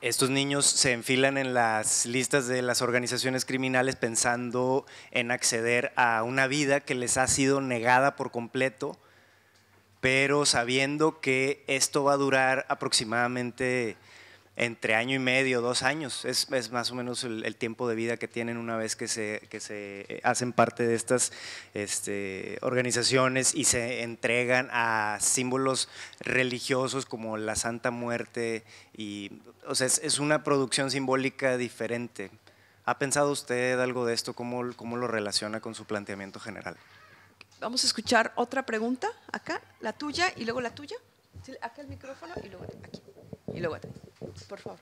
estos niños se enfilan en las listas de las organizaciones criminales pensando en acceder a una vida que les ha sido negada por completo, pero sabiendo que esto va a durar aproximadamente entre año y medio, dos años. Es, más o menos el, tiempo de vida que tienen una vez que se, se eh, hacen parte de estas este, organizaciones y se entregan a símbolos religiosos como la Santa Muerte. Y, o sea, es, una producción simbólica diferente. ¿Ha pensado usted algo de esto? ¿Cómo, cómo lo relaciona con su planteamiento general? Vamos a escuchar otra pregunta acá, la tuya y luego la tuya. Acá el micrófono y luego aquí. Y luego aquí. Por favor.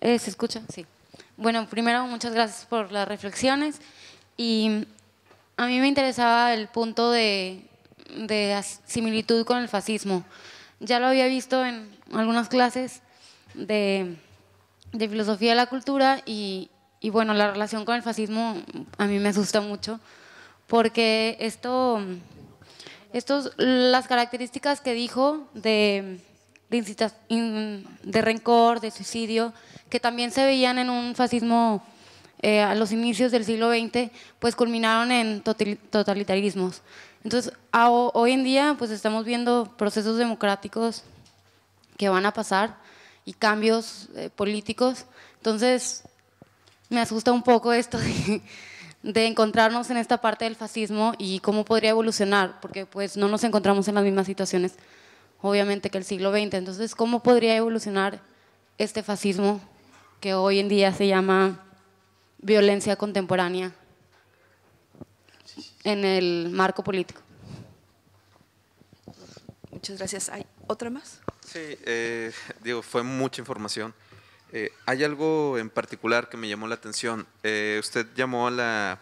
Eh, ¿Se escucha? Sí. Bueno, primero muchas gracias por las reflexiones y a mí me interesaba el punto de, de similitud con el fascismo. Ya lo había visto en algunas clases de, de filosofía de la cultura y, y bueno, la relación con el fascismo a mí me asusta mucho porque esto estos, las características que dijo de, de rencor, de suicidio, que también se veían en un fascismo eh, a los inicios del siglo XX, pues culminaron en totalitarismos. Entonces, hoy en día, pues estamos viendo procesos democráticos que van a pasar y cambios eh, políticos. Entonces, me asusta un poco esto de encontrarnos en esta parte del fascismo y cómo podría evolucionar, porque pues no nos encontramos en las mismas situaciones, obviamente, que el siglo XX. Entonces, ¿cómo podría evolucionar este fascismo que hoy en día se llama violencia contemporánea en el marco político? Muchas gracias. ¿Hay otra más? Sí, eh, digo, fue mucha información. Eh, hay algo en particular que me llamó la atención. Eh, usted llamó a la,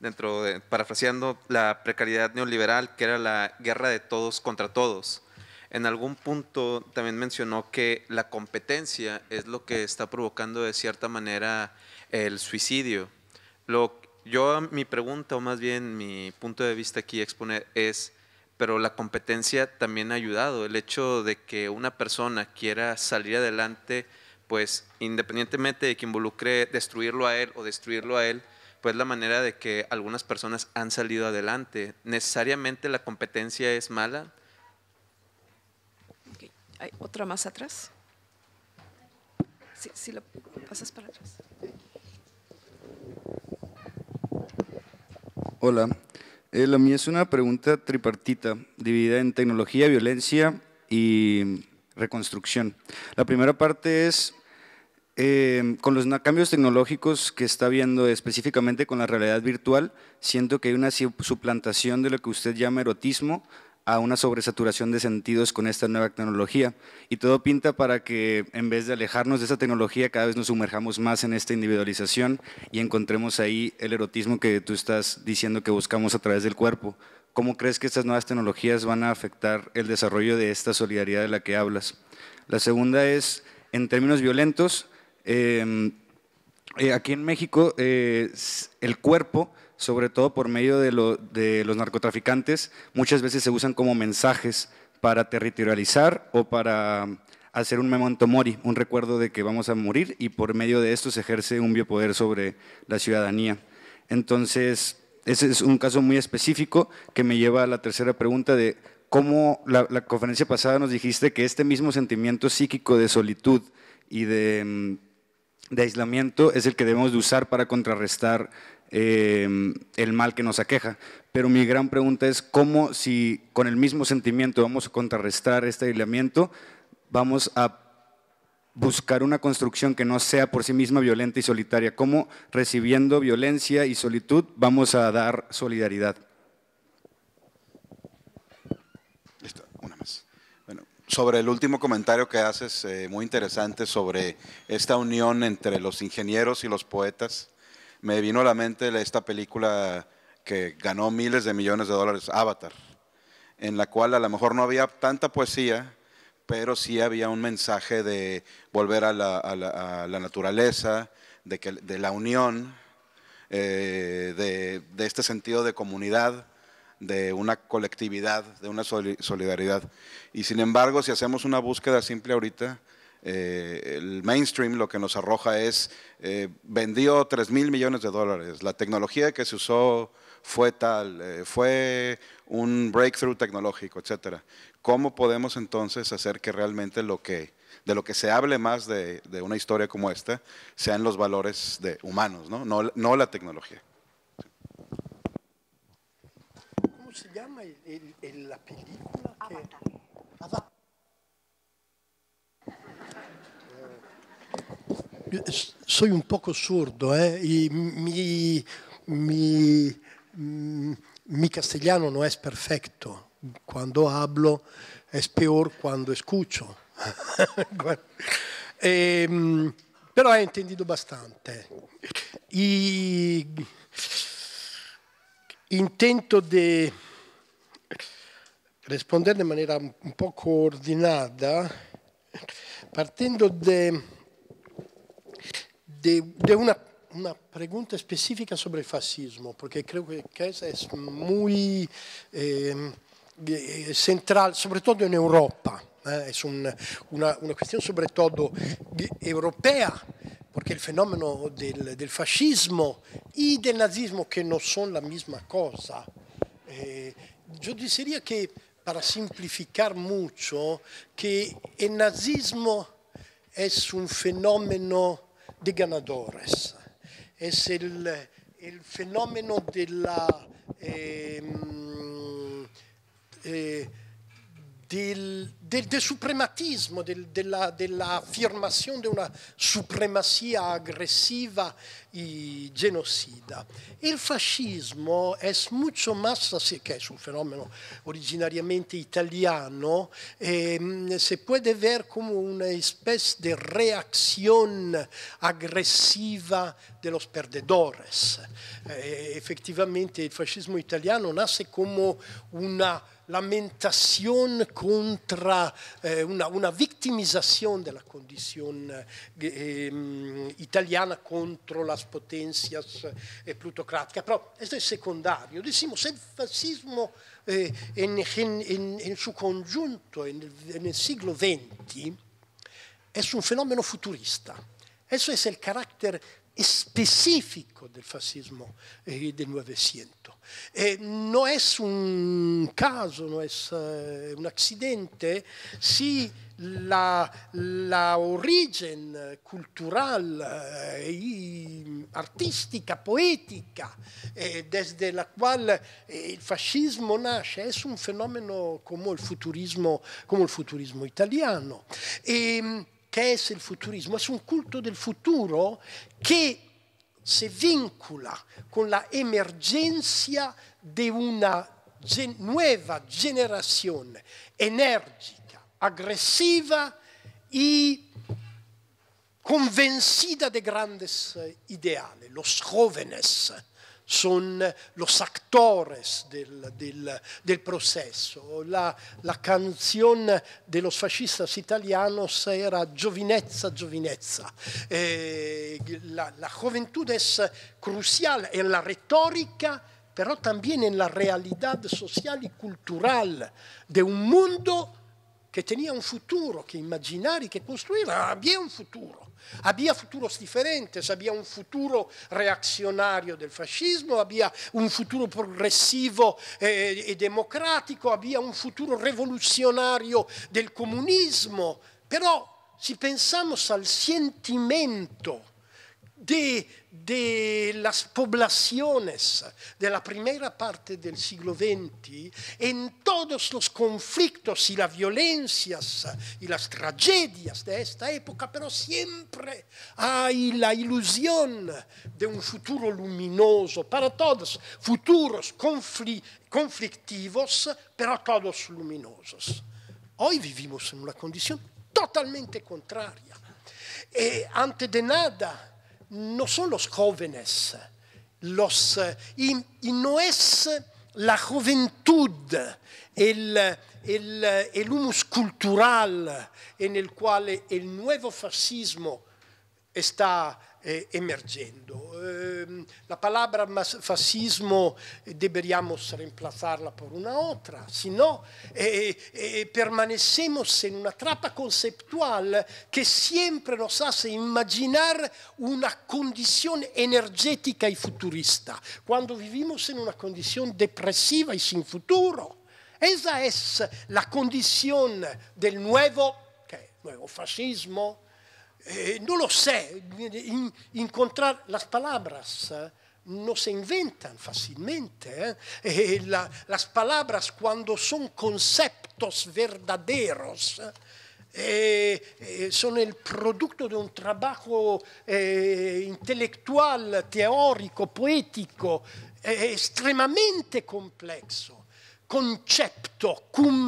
dentro de, parafraseando, la precariedad neoliberal, que era la guerra de todos contra todos. En algún punto también mencionó que la competencia es lo que está provocando de cierta manera el suicidio. Lo, yo mi pregunta, o más bien mi punto de vista aquí exponer es, pero la competencia también ha ayudado. El hecho de que una persona quiera salir adelante pues independientemente de que involucre destruirlo a él o destruirlo a él, pues la manera de que algunas personas han salido adelante. ¿Necesariamente la competencia es mala? ¿Hay otra más atrás? sí, lo pasas para atrás. Hola, eh, la mía es una pregunta tripartita, dividida en tecnología, violencia y reconstrucción. La primera parte es Em, con los cambios tecnológicos que está viendo específicamente con la realidad virtual, siento que hay una suplantación de lo que usted llama erotismo a una sobresaturación de sentidos con esta nueva tecnología. Y todo pinta para que en vez de alejarnos de esa tecnología, cada vez nos sumerjamos más en esta individualización y encontremos ahí el erotismo que tú estás diciendo que buscamos a través del cuerpo. ¿Cómo crees que estas nuevas tecnologías van a afectar el desarrollo de esta solidaridad de la que hablas? La segunda es, en términos violentos, Em, eh, aquí en México, eh, el cuerpo, sobre todo por medio de, los narcotraficantes, muchas veces se usan como mensajes para territorializar o para mm, hacer un memento mori, un recuerdo de que vamos a morir y por medio de esto se ejerce un biopoder sobre la ciudadanía. Entonces, ese es un caso muy específico que me lleva a la tercera pregunta de cómo la, la conferencia pasada nos dijiste que este mismo sentimiento psíquico de solitud y de mm, de aislamiento es el que debemos de usar para contrarrestar em, el mal que nos aqueja. Pero mi gran pregunta es cómo si con el mismo sentimiento vamos a contrarrestar este aislamiento, vamos a buscar una construcción que no sea por sí misma violenta y solitaria, cómo recibiendo violencia y solitud vamos a dar solidaridad. sobre el último comentario que haces, eh, muy interesante, sobre esta unión entre los ingenieros y los poetas, me vino a la mente esta película que ganó miles de millones de dólares, Avatar, en la cual a lo mejor no había tanta poesía, pero sí había un mensaje de volver a la, naturaleza, de, la unión, eh, de este sentido de comunidad de una colectividad, de una solidaridad. Y sin embargo, si hacemos una búsqueda simple ahorita, eh, el mainstream lo que nos arroja es, eh, vendió 3 mil millones de dólares, la tecnología que se usó fue tal, eh, fue un breakthrough tecnológico, etc. ¿Cómo podemos entonces hacer que realmente lo que, de lo que se hable más de, una historia como esta sean los valores de humanos, no la tecnología? e, è, è la pellicola Avatar. che... Avatar. Eh, sono un poco sordo, eh? mi, mi, mm, mi castigliano non è perfetto. Quando hablo è peor quando escucho. e, ehm, però hai intendito bastante. I, intento de rispondendo in maniera un po' coordinata, partendo da una, una pregunta específica sobre el fascismo, perché credo che questa es muy ehm, eh, central, sobre todo en Europa. Eh, es una, una, una, cuestión sobre europea, perché il fenomeno del, del fascismo e del nazismo, che non sono la misma cosa, eh, yo diría que para simplificar mucho, que el nazismo es un fenómeno de ganadores, es el, el fenómeno de la... Eh, eh, del, del, del suprematismo, del, della, dell'affermazione di una supremazia aggressiva e genocida. Il fascismo è molto massa, che è un fenomeno originariamente italiano, ehm, si può vedere come una specie di reazione aggressiva dei perdedores. Eh, effettivamente il fascismo italiano nasce come una lamentación contra eh, una, una, victimización de eh, ehm, la condición eh, italiana contra las potencias eh, plutocráticas. Pero esto es secundario. Decimos, el fascismo en, en, en, su conjunto, en el, en el siglo XX, es un fenómeno futurista. Eso es el carácter específico del fascismo eh, del Novecento. Eh, non è un caso, non è eh, un accidente si la, la origen culturale, eh, artistica, poetica, eh, desde la quale eh, il fascismo nasce, è un fenomeno come il futurismo, come il futurismo italiano. E, che è il futurismo, es un culto del futuro che si vincula con la emergencia de una gen nueva generación enérgica, aggressiva e convencida de grandi ideali, los jóvenes sono los actores del, del, del processo. La, la canzone de los fascistas italianos era Giovinezza, Giovinezza. Eh, la, la juventud es crucial en la retórica pero también en la realidad social y cultural de un mundo che tenía un futuro, che imaginar che que construir. un futuro. Abbia futuros diferentes, abbia un futuro reazionario del fascismo, abbia un futuro progressivo eh, e democratico, abbia un futuro rivoluzionario del comunismo. Però se pensiamo al sentimento di de las poblaciones de la primera parte del siglo XX en todos los conflictos y las violencias y las tragedias de esta época, pero siempre hay la ilusión de un futuro luminoso para todos, futuros conflictivos, pero todos luminosos. Hoy vivimos en una condición totalmente contraria. Eh, antes de nada, non sono los jóvenes, los, y, y no la gioventù, el, el, el, humus cultural en el cual el fascismo sta eh, emergendo. Ehm, eh, la parola fascismo dobbiamo reemplazarla per un'altra, se no eh, eh, permanecemos in una trappa conceptual che sempre nos hace immaginare una condizione energetica e futurista, quando viviamo in una condizione depressiva e sin futuro. Esa es la condizione del nuovo, che è il nuovo fascismo, eh, no lo sé, in, encontrar las palabras eh, non se inventano facilmente, Eh? Eh, la, las palabras cuando son conceptos verdaderos eh, eh son el producto de un trabajo eh, intelectual, teórico, poético, estremamente complesso. Concepto, cum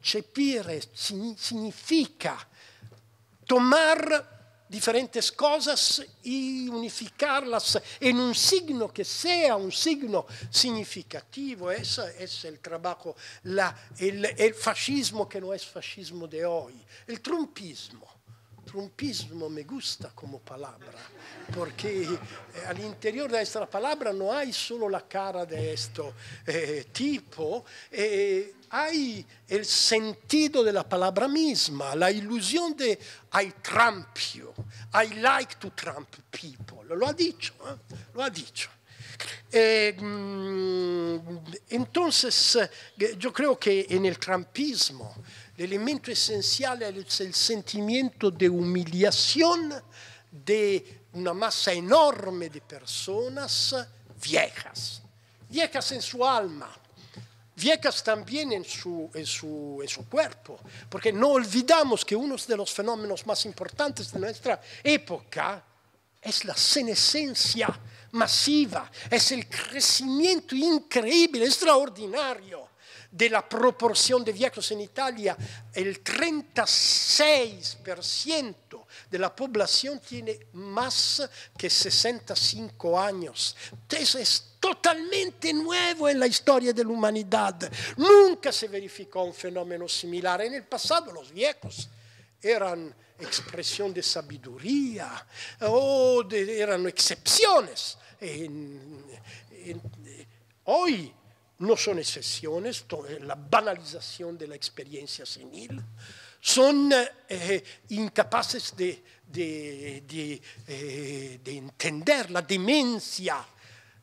cepire, significa tomar diferentes cosas y unificarlas en un signo que sea un signo significativo. Ese es el trabajo, la, el, el fascismo que no es fascismo de hoy, el trumpismo. Trumpismo me gusta como palabra, porque eh, all'interno di questa parola non hai solo la cara di questo eh, tipo, eh, hay el sentido de la palabra misma, la ilusión de I Trump you, I like to Trump people. Lo ha dicho, ¿eh? lo ha dicho. Mm, eh, entonces, yo creo que en el trumpismo el elemento esencial es el sentimiento de humillación de una masa enorme di persone viejas, viejas en su alma, Viejas también en su, en, su, cuerpo, porque no olvidamos que uno de los fenómenos más importantes de nuestra época es la senescencia masiva, es el crecimiento increíble, extraordinario de la proporción de viejos en Italia, el 36% de la población tiene más que 65 años. Eso es totalmente nuevo en la historia de la humanidad. Nunca se verificó un fenómeno similar. En el pasado los viejos eran expresión de sabiduría o eran excepciones. hoy no son excepciones, la banalización de la experiencia senil. sono eh, incapaces de, de, de, eh, de entender la demencia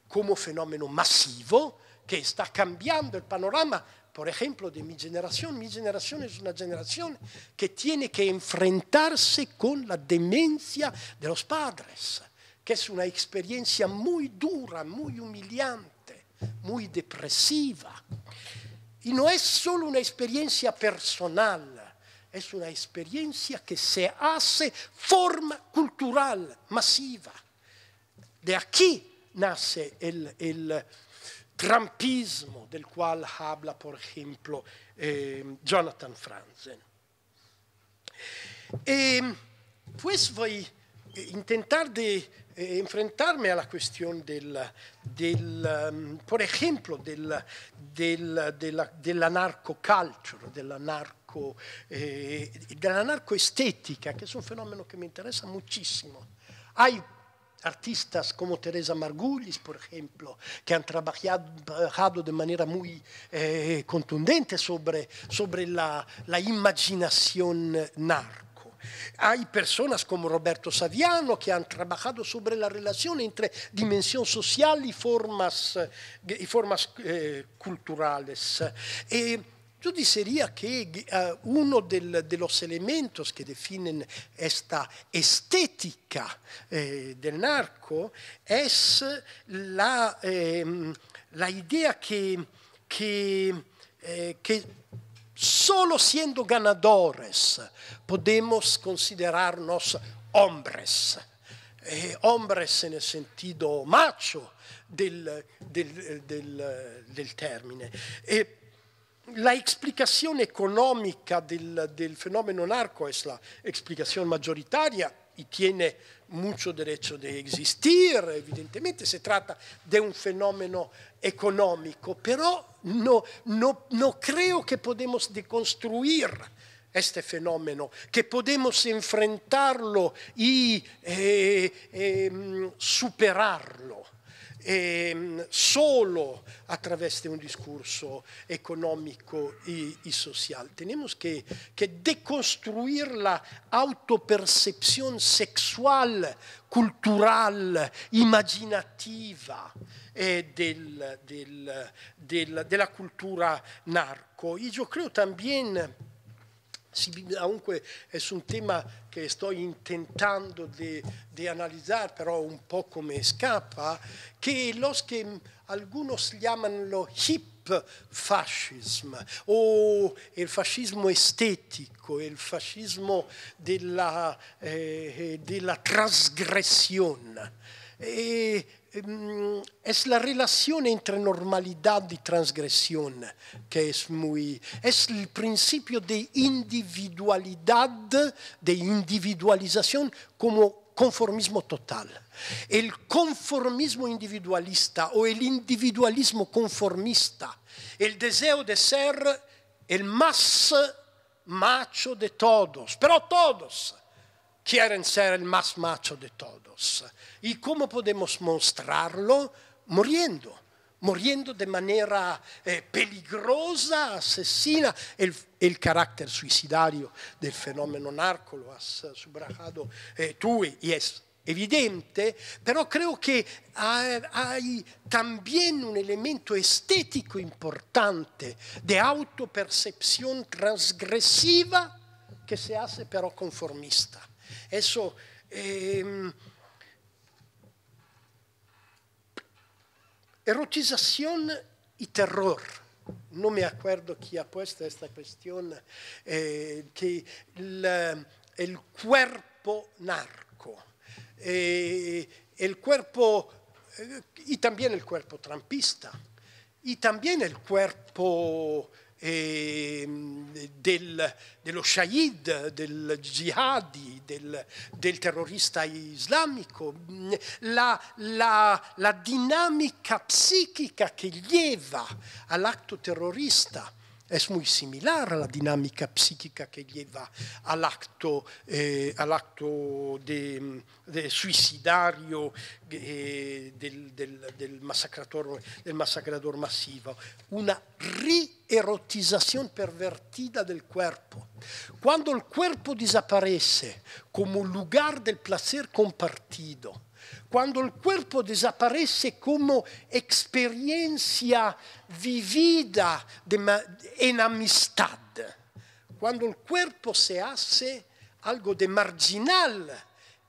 come fenómeno masivo che sta cambiando il panorama per esempio, di mia generación. Mi generación è una generación che tiene che enfrentarsi con la demencia de los padres, que es una experiencia molto dura, molto humillante, molto depresiva. E non è solo una experiencia personal, è una experiencia que se hace forma culturale massiva. Da aquí nasce il, el trampismo del quale parla, per esempio, eh, Jonathan Franzen. E poi voy intentare intentar de eh, enfrentarme a la cuestión del, del um, por ejemplo, del, del, de la, culture, del dell'anarco, eh, dell'anarcoestetica, che è un fenomeno che mi interessa muchísimo. Hay artisti come Teresa Margulis, per esempio, che hanno lavorato de maniera molto eh, contundente sobre, sobre la, la narco. Hay personas como Roberto Saviano que han trabajado sobre la relación entre dimensión social y formas, eh, y formas eh, culturales. Eh, io Giudiceria che eh, uno del, degli elementi che define questa estetica eh, del narco è la, eh, la idea che, che, eh, che solo siendo ganadores podemos considerarnos hombres, eh, hombres nel sentito macho del, del, del, del termine. E eh, la explicación economica del, del, fenómeno narco è la explicación maggioritaria e tiene molto diritto de esistere, evidentemente se tratta di un fenómeno economico, però non no, no creo que podemos deconstruir este fenómeno, que podemos enfrentarlo e, eh, eh, mm, superarlo ehm, solo attraverso un discorso economico e, y social. Tenemos que, que, deconstruir la autopercepción sexual, cultural, imaginativa eh, del, del, del, de cultura narco. Y yo creo también comunque è un tema che sto intentando di analizzare, però un po' come scappa, che che alcuni chiamano hip fascism o il fascismo estetico, il fascismo della, eh, eh della trasgressione. E Ehm, es la relación entre normalidad y transgresión que es muy, es el principio de individualidad, de individualización como conformismo total. El conformismo individualista o el individualismo conformista, el deseo de ser el más macho de todos, pero todos, quieren ser el más macho de todos. ¿Y cómo podemos mostrarlo? Muriendo, muriendo de manera eh, peligrosa, asesina. El, carácter suicidario del fenómeno narco, lo has eh, subrayado eh, tú y es evidente, pero creo que hay también un elemento estético importante de autopercepción transgresiva que se hace pero conformista. Esso, ehm, erotización y terror. Non mi ricordo chi ha puesto questa questione, eh, que el, el, cuerpo narco, eh, el cuerpo, eh, y también el cuerpo trampista, e anche il cuerpo Ehm, del, dello shahid, del jihadi, del, del terrorista islamico, mm, la, la, la dinamica psichica che lieva all'atto terrorista Es muy similar a la dinámica psíquica que lleva al acto, eh, al acto de, de suicidario eh, del, del, del, masacrador, del masacrador masivo. Una rierotización pervertida del cuerpo. Cuando el cuerpo desaparece como lugar del placer compartido, quando il cuerpo desaparece come esperienza vivida de en amistad, cuando el cuerpo se hace algo di marginal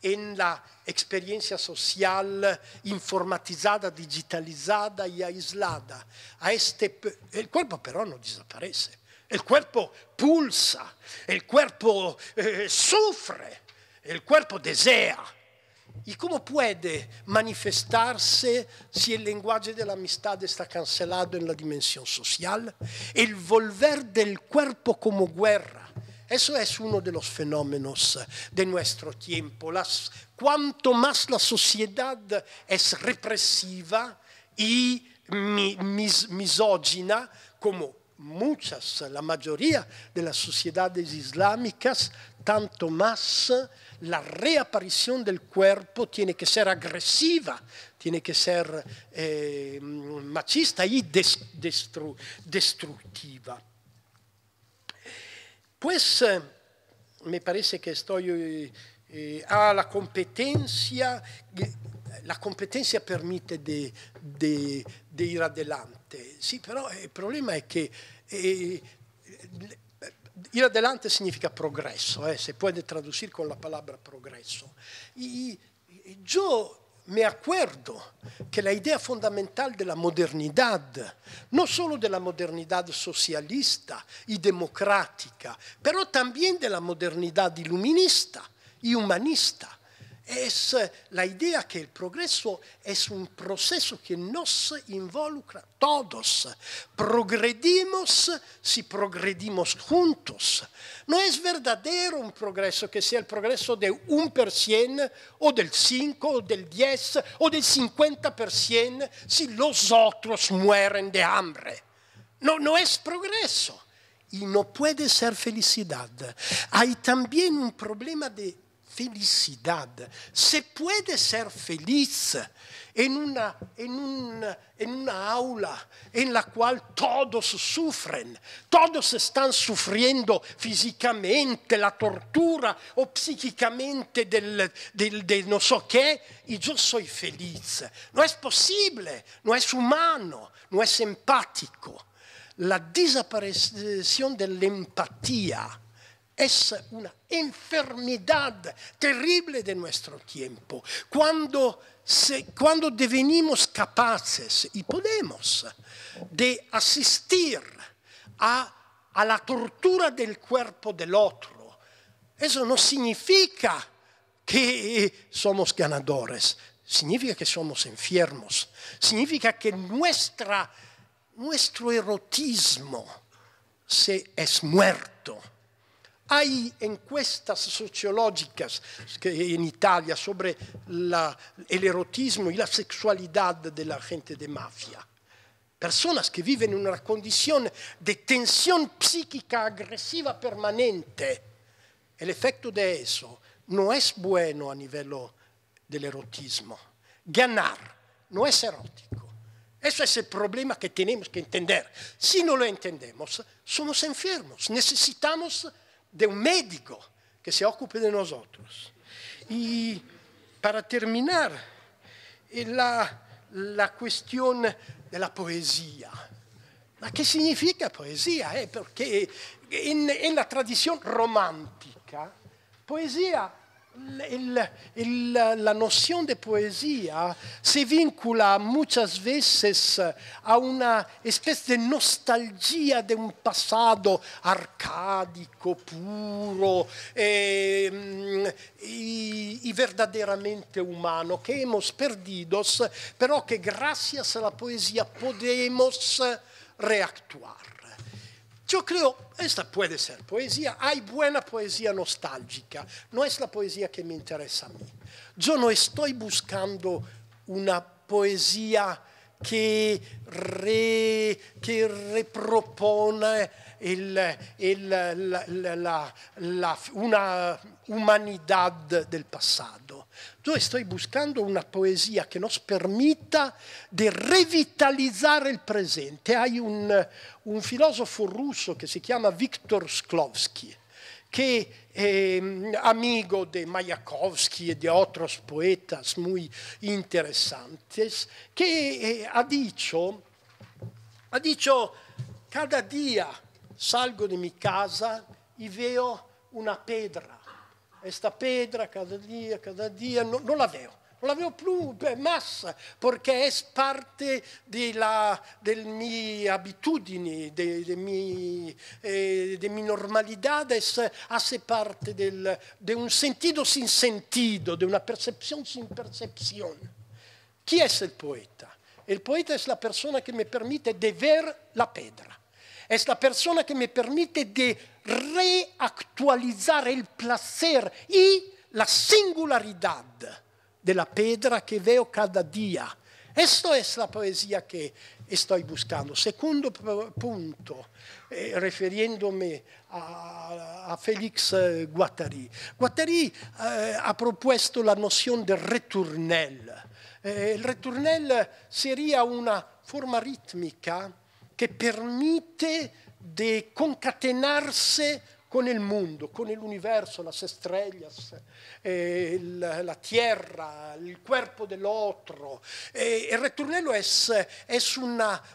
in la experiencia social informatizzata, digitalizzata e aislata. A este, el cuerpo però non desaparece, il cuerpo pulsa, il cuerpo eh, sufre, il cuerpo desea. E come può manifestarsi se il linguaggio de la amistad está cancelado en la dimensión social? El volver del cuerpo come guerra. questo è uno dei los fenómenos nostro tempo. Quanto più la società è represiva e mis, misógina, come muchas, la maggioria delle società sociedades islámicas, tanto más la reaparición del cuerpo tiene che essere aggressiva, tiene che essere eh, machista y destru destructiva. Pues eh, me parece que estoy eh, a la competenza, la competenza permette di ir adelante, sì però il problema è che eh, ir adelante significa progresso, eh, se puede traducir con la parola progresso. Y, y yo me acuerdo que la idea fondamentale della modernità, non solo della modernità socialista e democrática, pero anche della modernità modernidad iluminista y humanista, es eh, la idea que el progreso es un proceso que nos involucra todos. Progredimos si progredimos juntos. No es verdadero un progreso que sea el progreso de un per o del 5 o del 10 o del 50 per si los otros mueren de hambre. No, no es progreso. Y no puede ser felicidad. Hay también un problema de felicidad. Se puede ser feliz en una, en, un, en una aula en la cual todos sufren, todos están sufriendo físicamente la tortura o psíquicamente del, del, del no sé so qué, y yo soy feliz. No es posible, no es humano, no es empático. La desaparición de la empatía es una enfermedad terrible de nuestro tiempo. Cuando, devenimos capaces y podemos de asistir a, la tortura del cuerpo del otro, eso no significa que somos ganadores, significa que somos enfermos, significa que nuestra, nuestro erotismo se es muerto Hay encuestas sociológicas que en Italia sobre la, el erotismo y la sexualidad della gente de mafia. Personas che viven en una condizione di tensión psíquica agresiva permanente. El efecto di eso no es bueno a livello del erotismo. Ganar no es erótico. Eso es il problema que tenemos que entender. Se non lo entendemos, somos enfermos, necesitamos de un médico que se ocupe de nós outros. E para terminar, eh, la, la questão da poesia. Ma che significa poesia? Eh? Perché in, la tradizione romantica, poesia el, el, la nozione di poesia si vincula muchas veces a una especie di nostalgia di un passato arcadico, puro e, y, y, verdaderamente humano che abbiamo perdido, pero che grazie alla poesia possiamo podemos Yo creo, esta puede ser poesía, hay buena poesía nostálgica, no es la poesía que me interesa a mí. Yo no estoy buscando una poesía che, re, che ripropone il, il, la, la, la, una umanità del passaggio. Yo estoy buscando una poesia che nos permetta di revitalizzare il presente. Hai un, un filósofo ruso que se llama Viktor Sklovsky, que eh, mm, amigo de Mayakovsky e di altri poetas muy interesantes, que eh, ha dicho, ha dicho, cada dia salgo di mia casa e veo una pedra questa pedra cada dia, cada dia, no, non la veo. Non la veo più, beh, massa, perché è parte della, del mie abitudini, della mia eh, de normalità, è parte di de un sentito sin sentito, di una percezione sin percezione. Chi è il poeta? Il poeta è la persona che mi permette di vedere la pedra. È la persona che mi permette di reactualizar el placer y la singularidad de la pedra que veo cada día. Esto es la poesía que estoy buscando. Segundo punto, eh, refiriéndome a, a Félix eh, Guattari. Guattari eh, ha propuesto la nozione del eh, retournel. il retournel seria una forma rítmica che permette di concatenarsi con il mondo, con el universo, las estrellas, eh, la, la, tierra, il cuerpo del otro. Eh, el returnello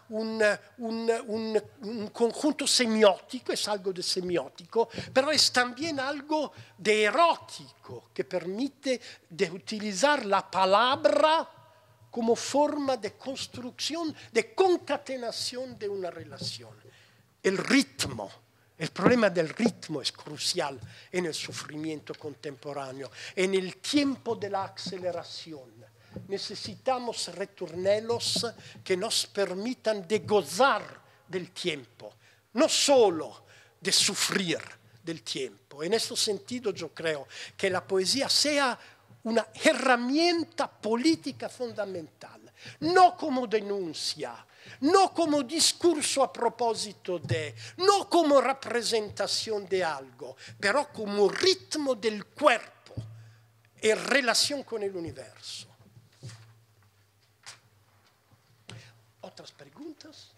un, un, un, un, conjunto semiótico, è algo de semiótico, però è anche algo de erótico che permette di utilizzare la parola come forma di construcción, di concatenazione di una relazione. el ritmo. El problema del ritmo es crucial en el sufrimiento contemporáneo, en el tiempo de la aceleración. Necesitamos retornelos que nos permitan de gozar del tiempo, no solo de sufrir del tiempo. En este sentido yo creo que la poesía sea una herramienta política fundamental, no como denuncia, no como discurso a proposito de, no como representación de algo, pero como ritmo del cuerpo y relación con el universo. ¿Otras preguntas?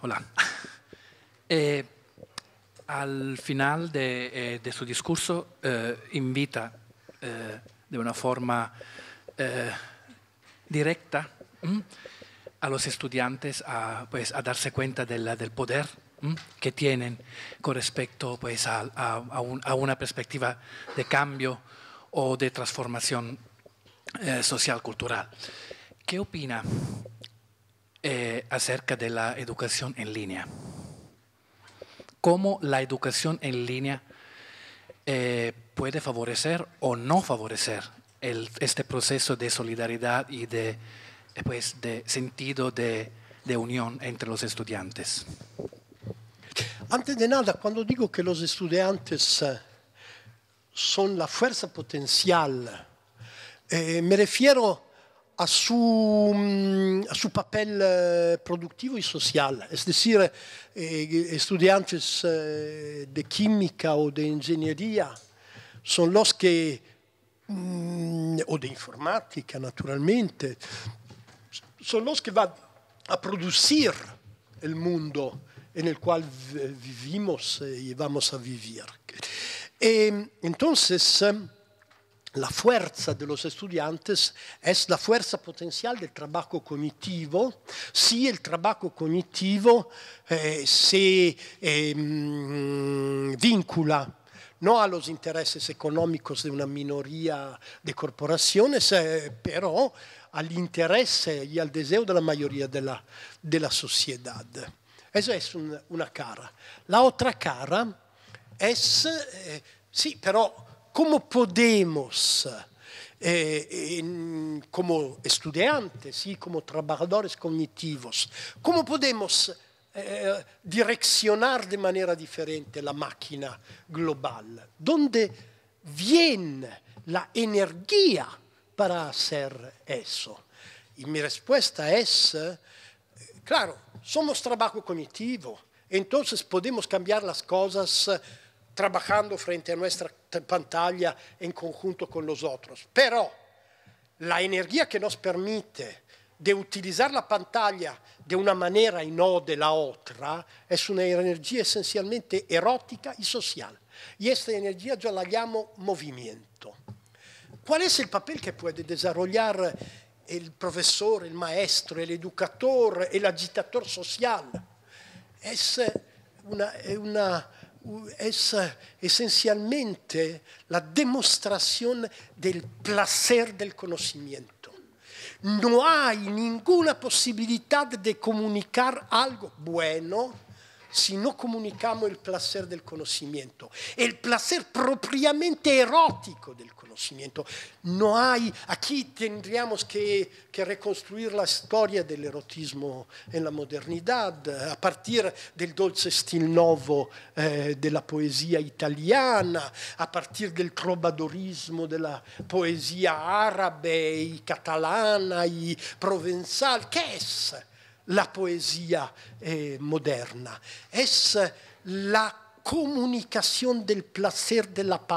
Hola. Eh, al final de, eh, su discurso eh, invita de una forma directa a los estudiantes a, pues, darse cuenta del, poder que tienen con respecto pues, a, a, una perspectiva de cambio o de transformación social-cultural. ¿Qué opina eh, acerca de la educación en línea. Cómo la educación en línea eh, puede favorecer o no favorecer este proceso de solidaridad y de, eh, pues, sentido de, unión entre los estudiantes. Antes de nada, cuando digo que los estudiantes son la fuerza potencial, me refiero a su, mm, a su papel eh, productivo y social. Es decir, eh, estudiantes eh, de química o de ingeniería son los que, mm, o de informática naturalmente, son los que van a producir el mundo en el cual vivimos y vamos a vivir. E, entonces, la fuerza de los estudiantes es la fuerza potencial del trabajo cognitivo. Si el trabajo cognitivo eh, se eh, vincula no a los intereses económicos de una minoría de corporaciones, eh, pero al interesse y al deseo de la mayoría de la, de la sociedad. Esa es un, una cara. La otra cara es, eh, sí, pero cómo podemos, eh, en, como estudiantes y como trabajadores cognitivos, cómo podemos eh, direccionar de manera diferente la máquina global, dónde viene la energía para hacer eso. Y mi respuesta es, eh, claro, somos trabajo cognitivo, entonces podemos cambiar las cosas eh, trabajando frente a nuestra pantaglia in conjunto con los otros. Però la energia che nos permette di utilizzare la pantalla di una maniera e no della otra è una energía esencialmente erótica y social. Y esta energía yo la llamo movimento. Qual è il papel che può desarrollare il professore, il maestro, l'educatore educador, el agitador social? una, una es esencialmente la dimostrazione del placer del conocimiento. No hay ninguna possibilità di comunicare algo bueno si no comunicamo il placer del conocimiento, il placer propriamente erotico del conocimiento. No hay, aquí tendríamos que, que reconstruir la storia dell'erotismo erotismo en la modernidad, a partire del dolce stil novo eh, de la italiana, a partire del trovadorismo della poesia arabe, árabe catalana y provenzal. ¿Qué es? la poesia eh, moderna. è la comunicazione del placer della parola,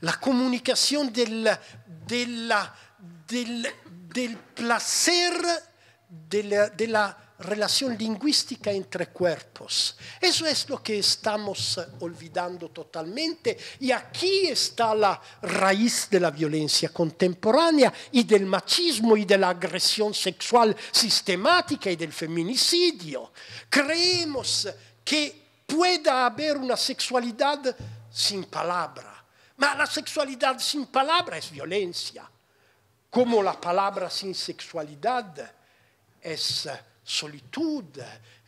la comunicazione del, del, del, del placer della... la, relación lingüística entre cuerpos. Eso es lo que estamos eh, olvidando totalmente y aquí está la raíz de la violencia contemporánea y del machismo y de la agresión sexual sistemática y del feminicidio. Creemos eh, que pueda haber una sexualidad sin palabra, pero la sexualidad sin palabra es violencia, como la palabra sin sexualidad es eh, solitud,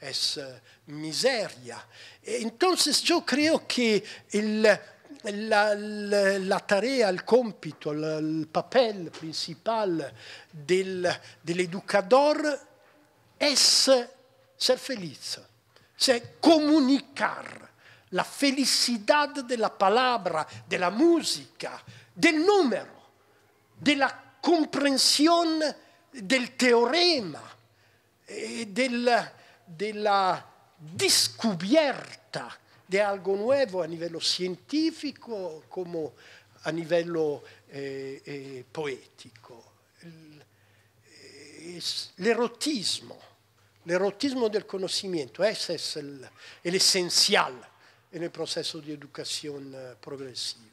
es miseria. Entonces yo creo que el, la, la, la, tarea, el compito, la, el papel principal del, del, educador es ser feliz, es comunicar la felicidad de la palabra, de la música, del número, de la comprensión del teorema, eh, del, della descubierta di algo nuovo a livello scientifico come a livello eh, eh, poetico. Eh, l'erotismo, l'erotismo del conocimiento, ese es el, el esencial en el proceso de educación eh, progresivo.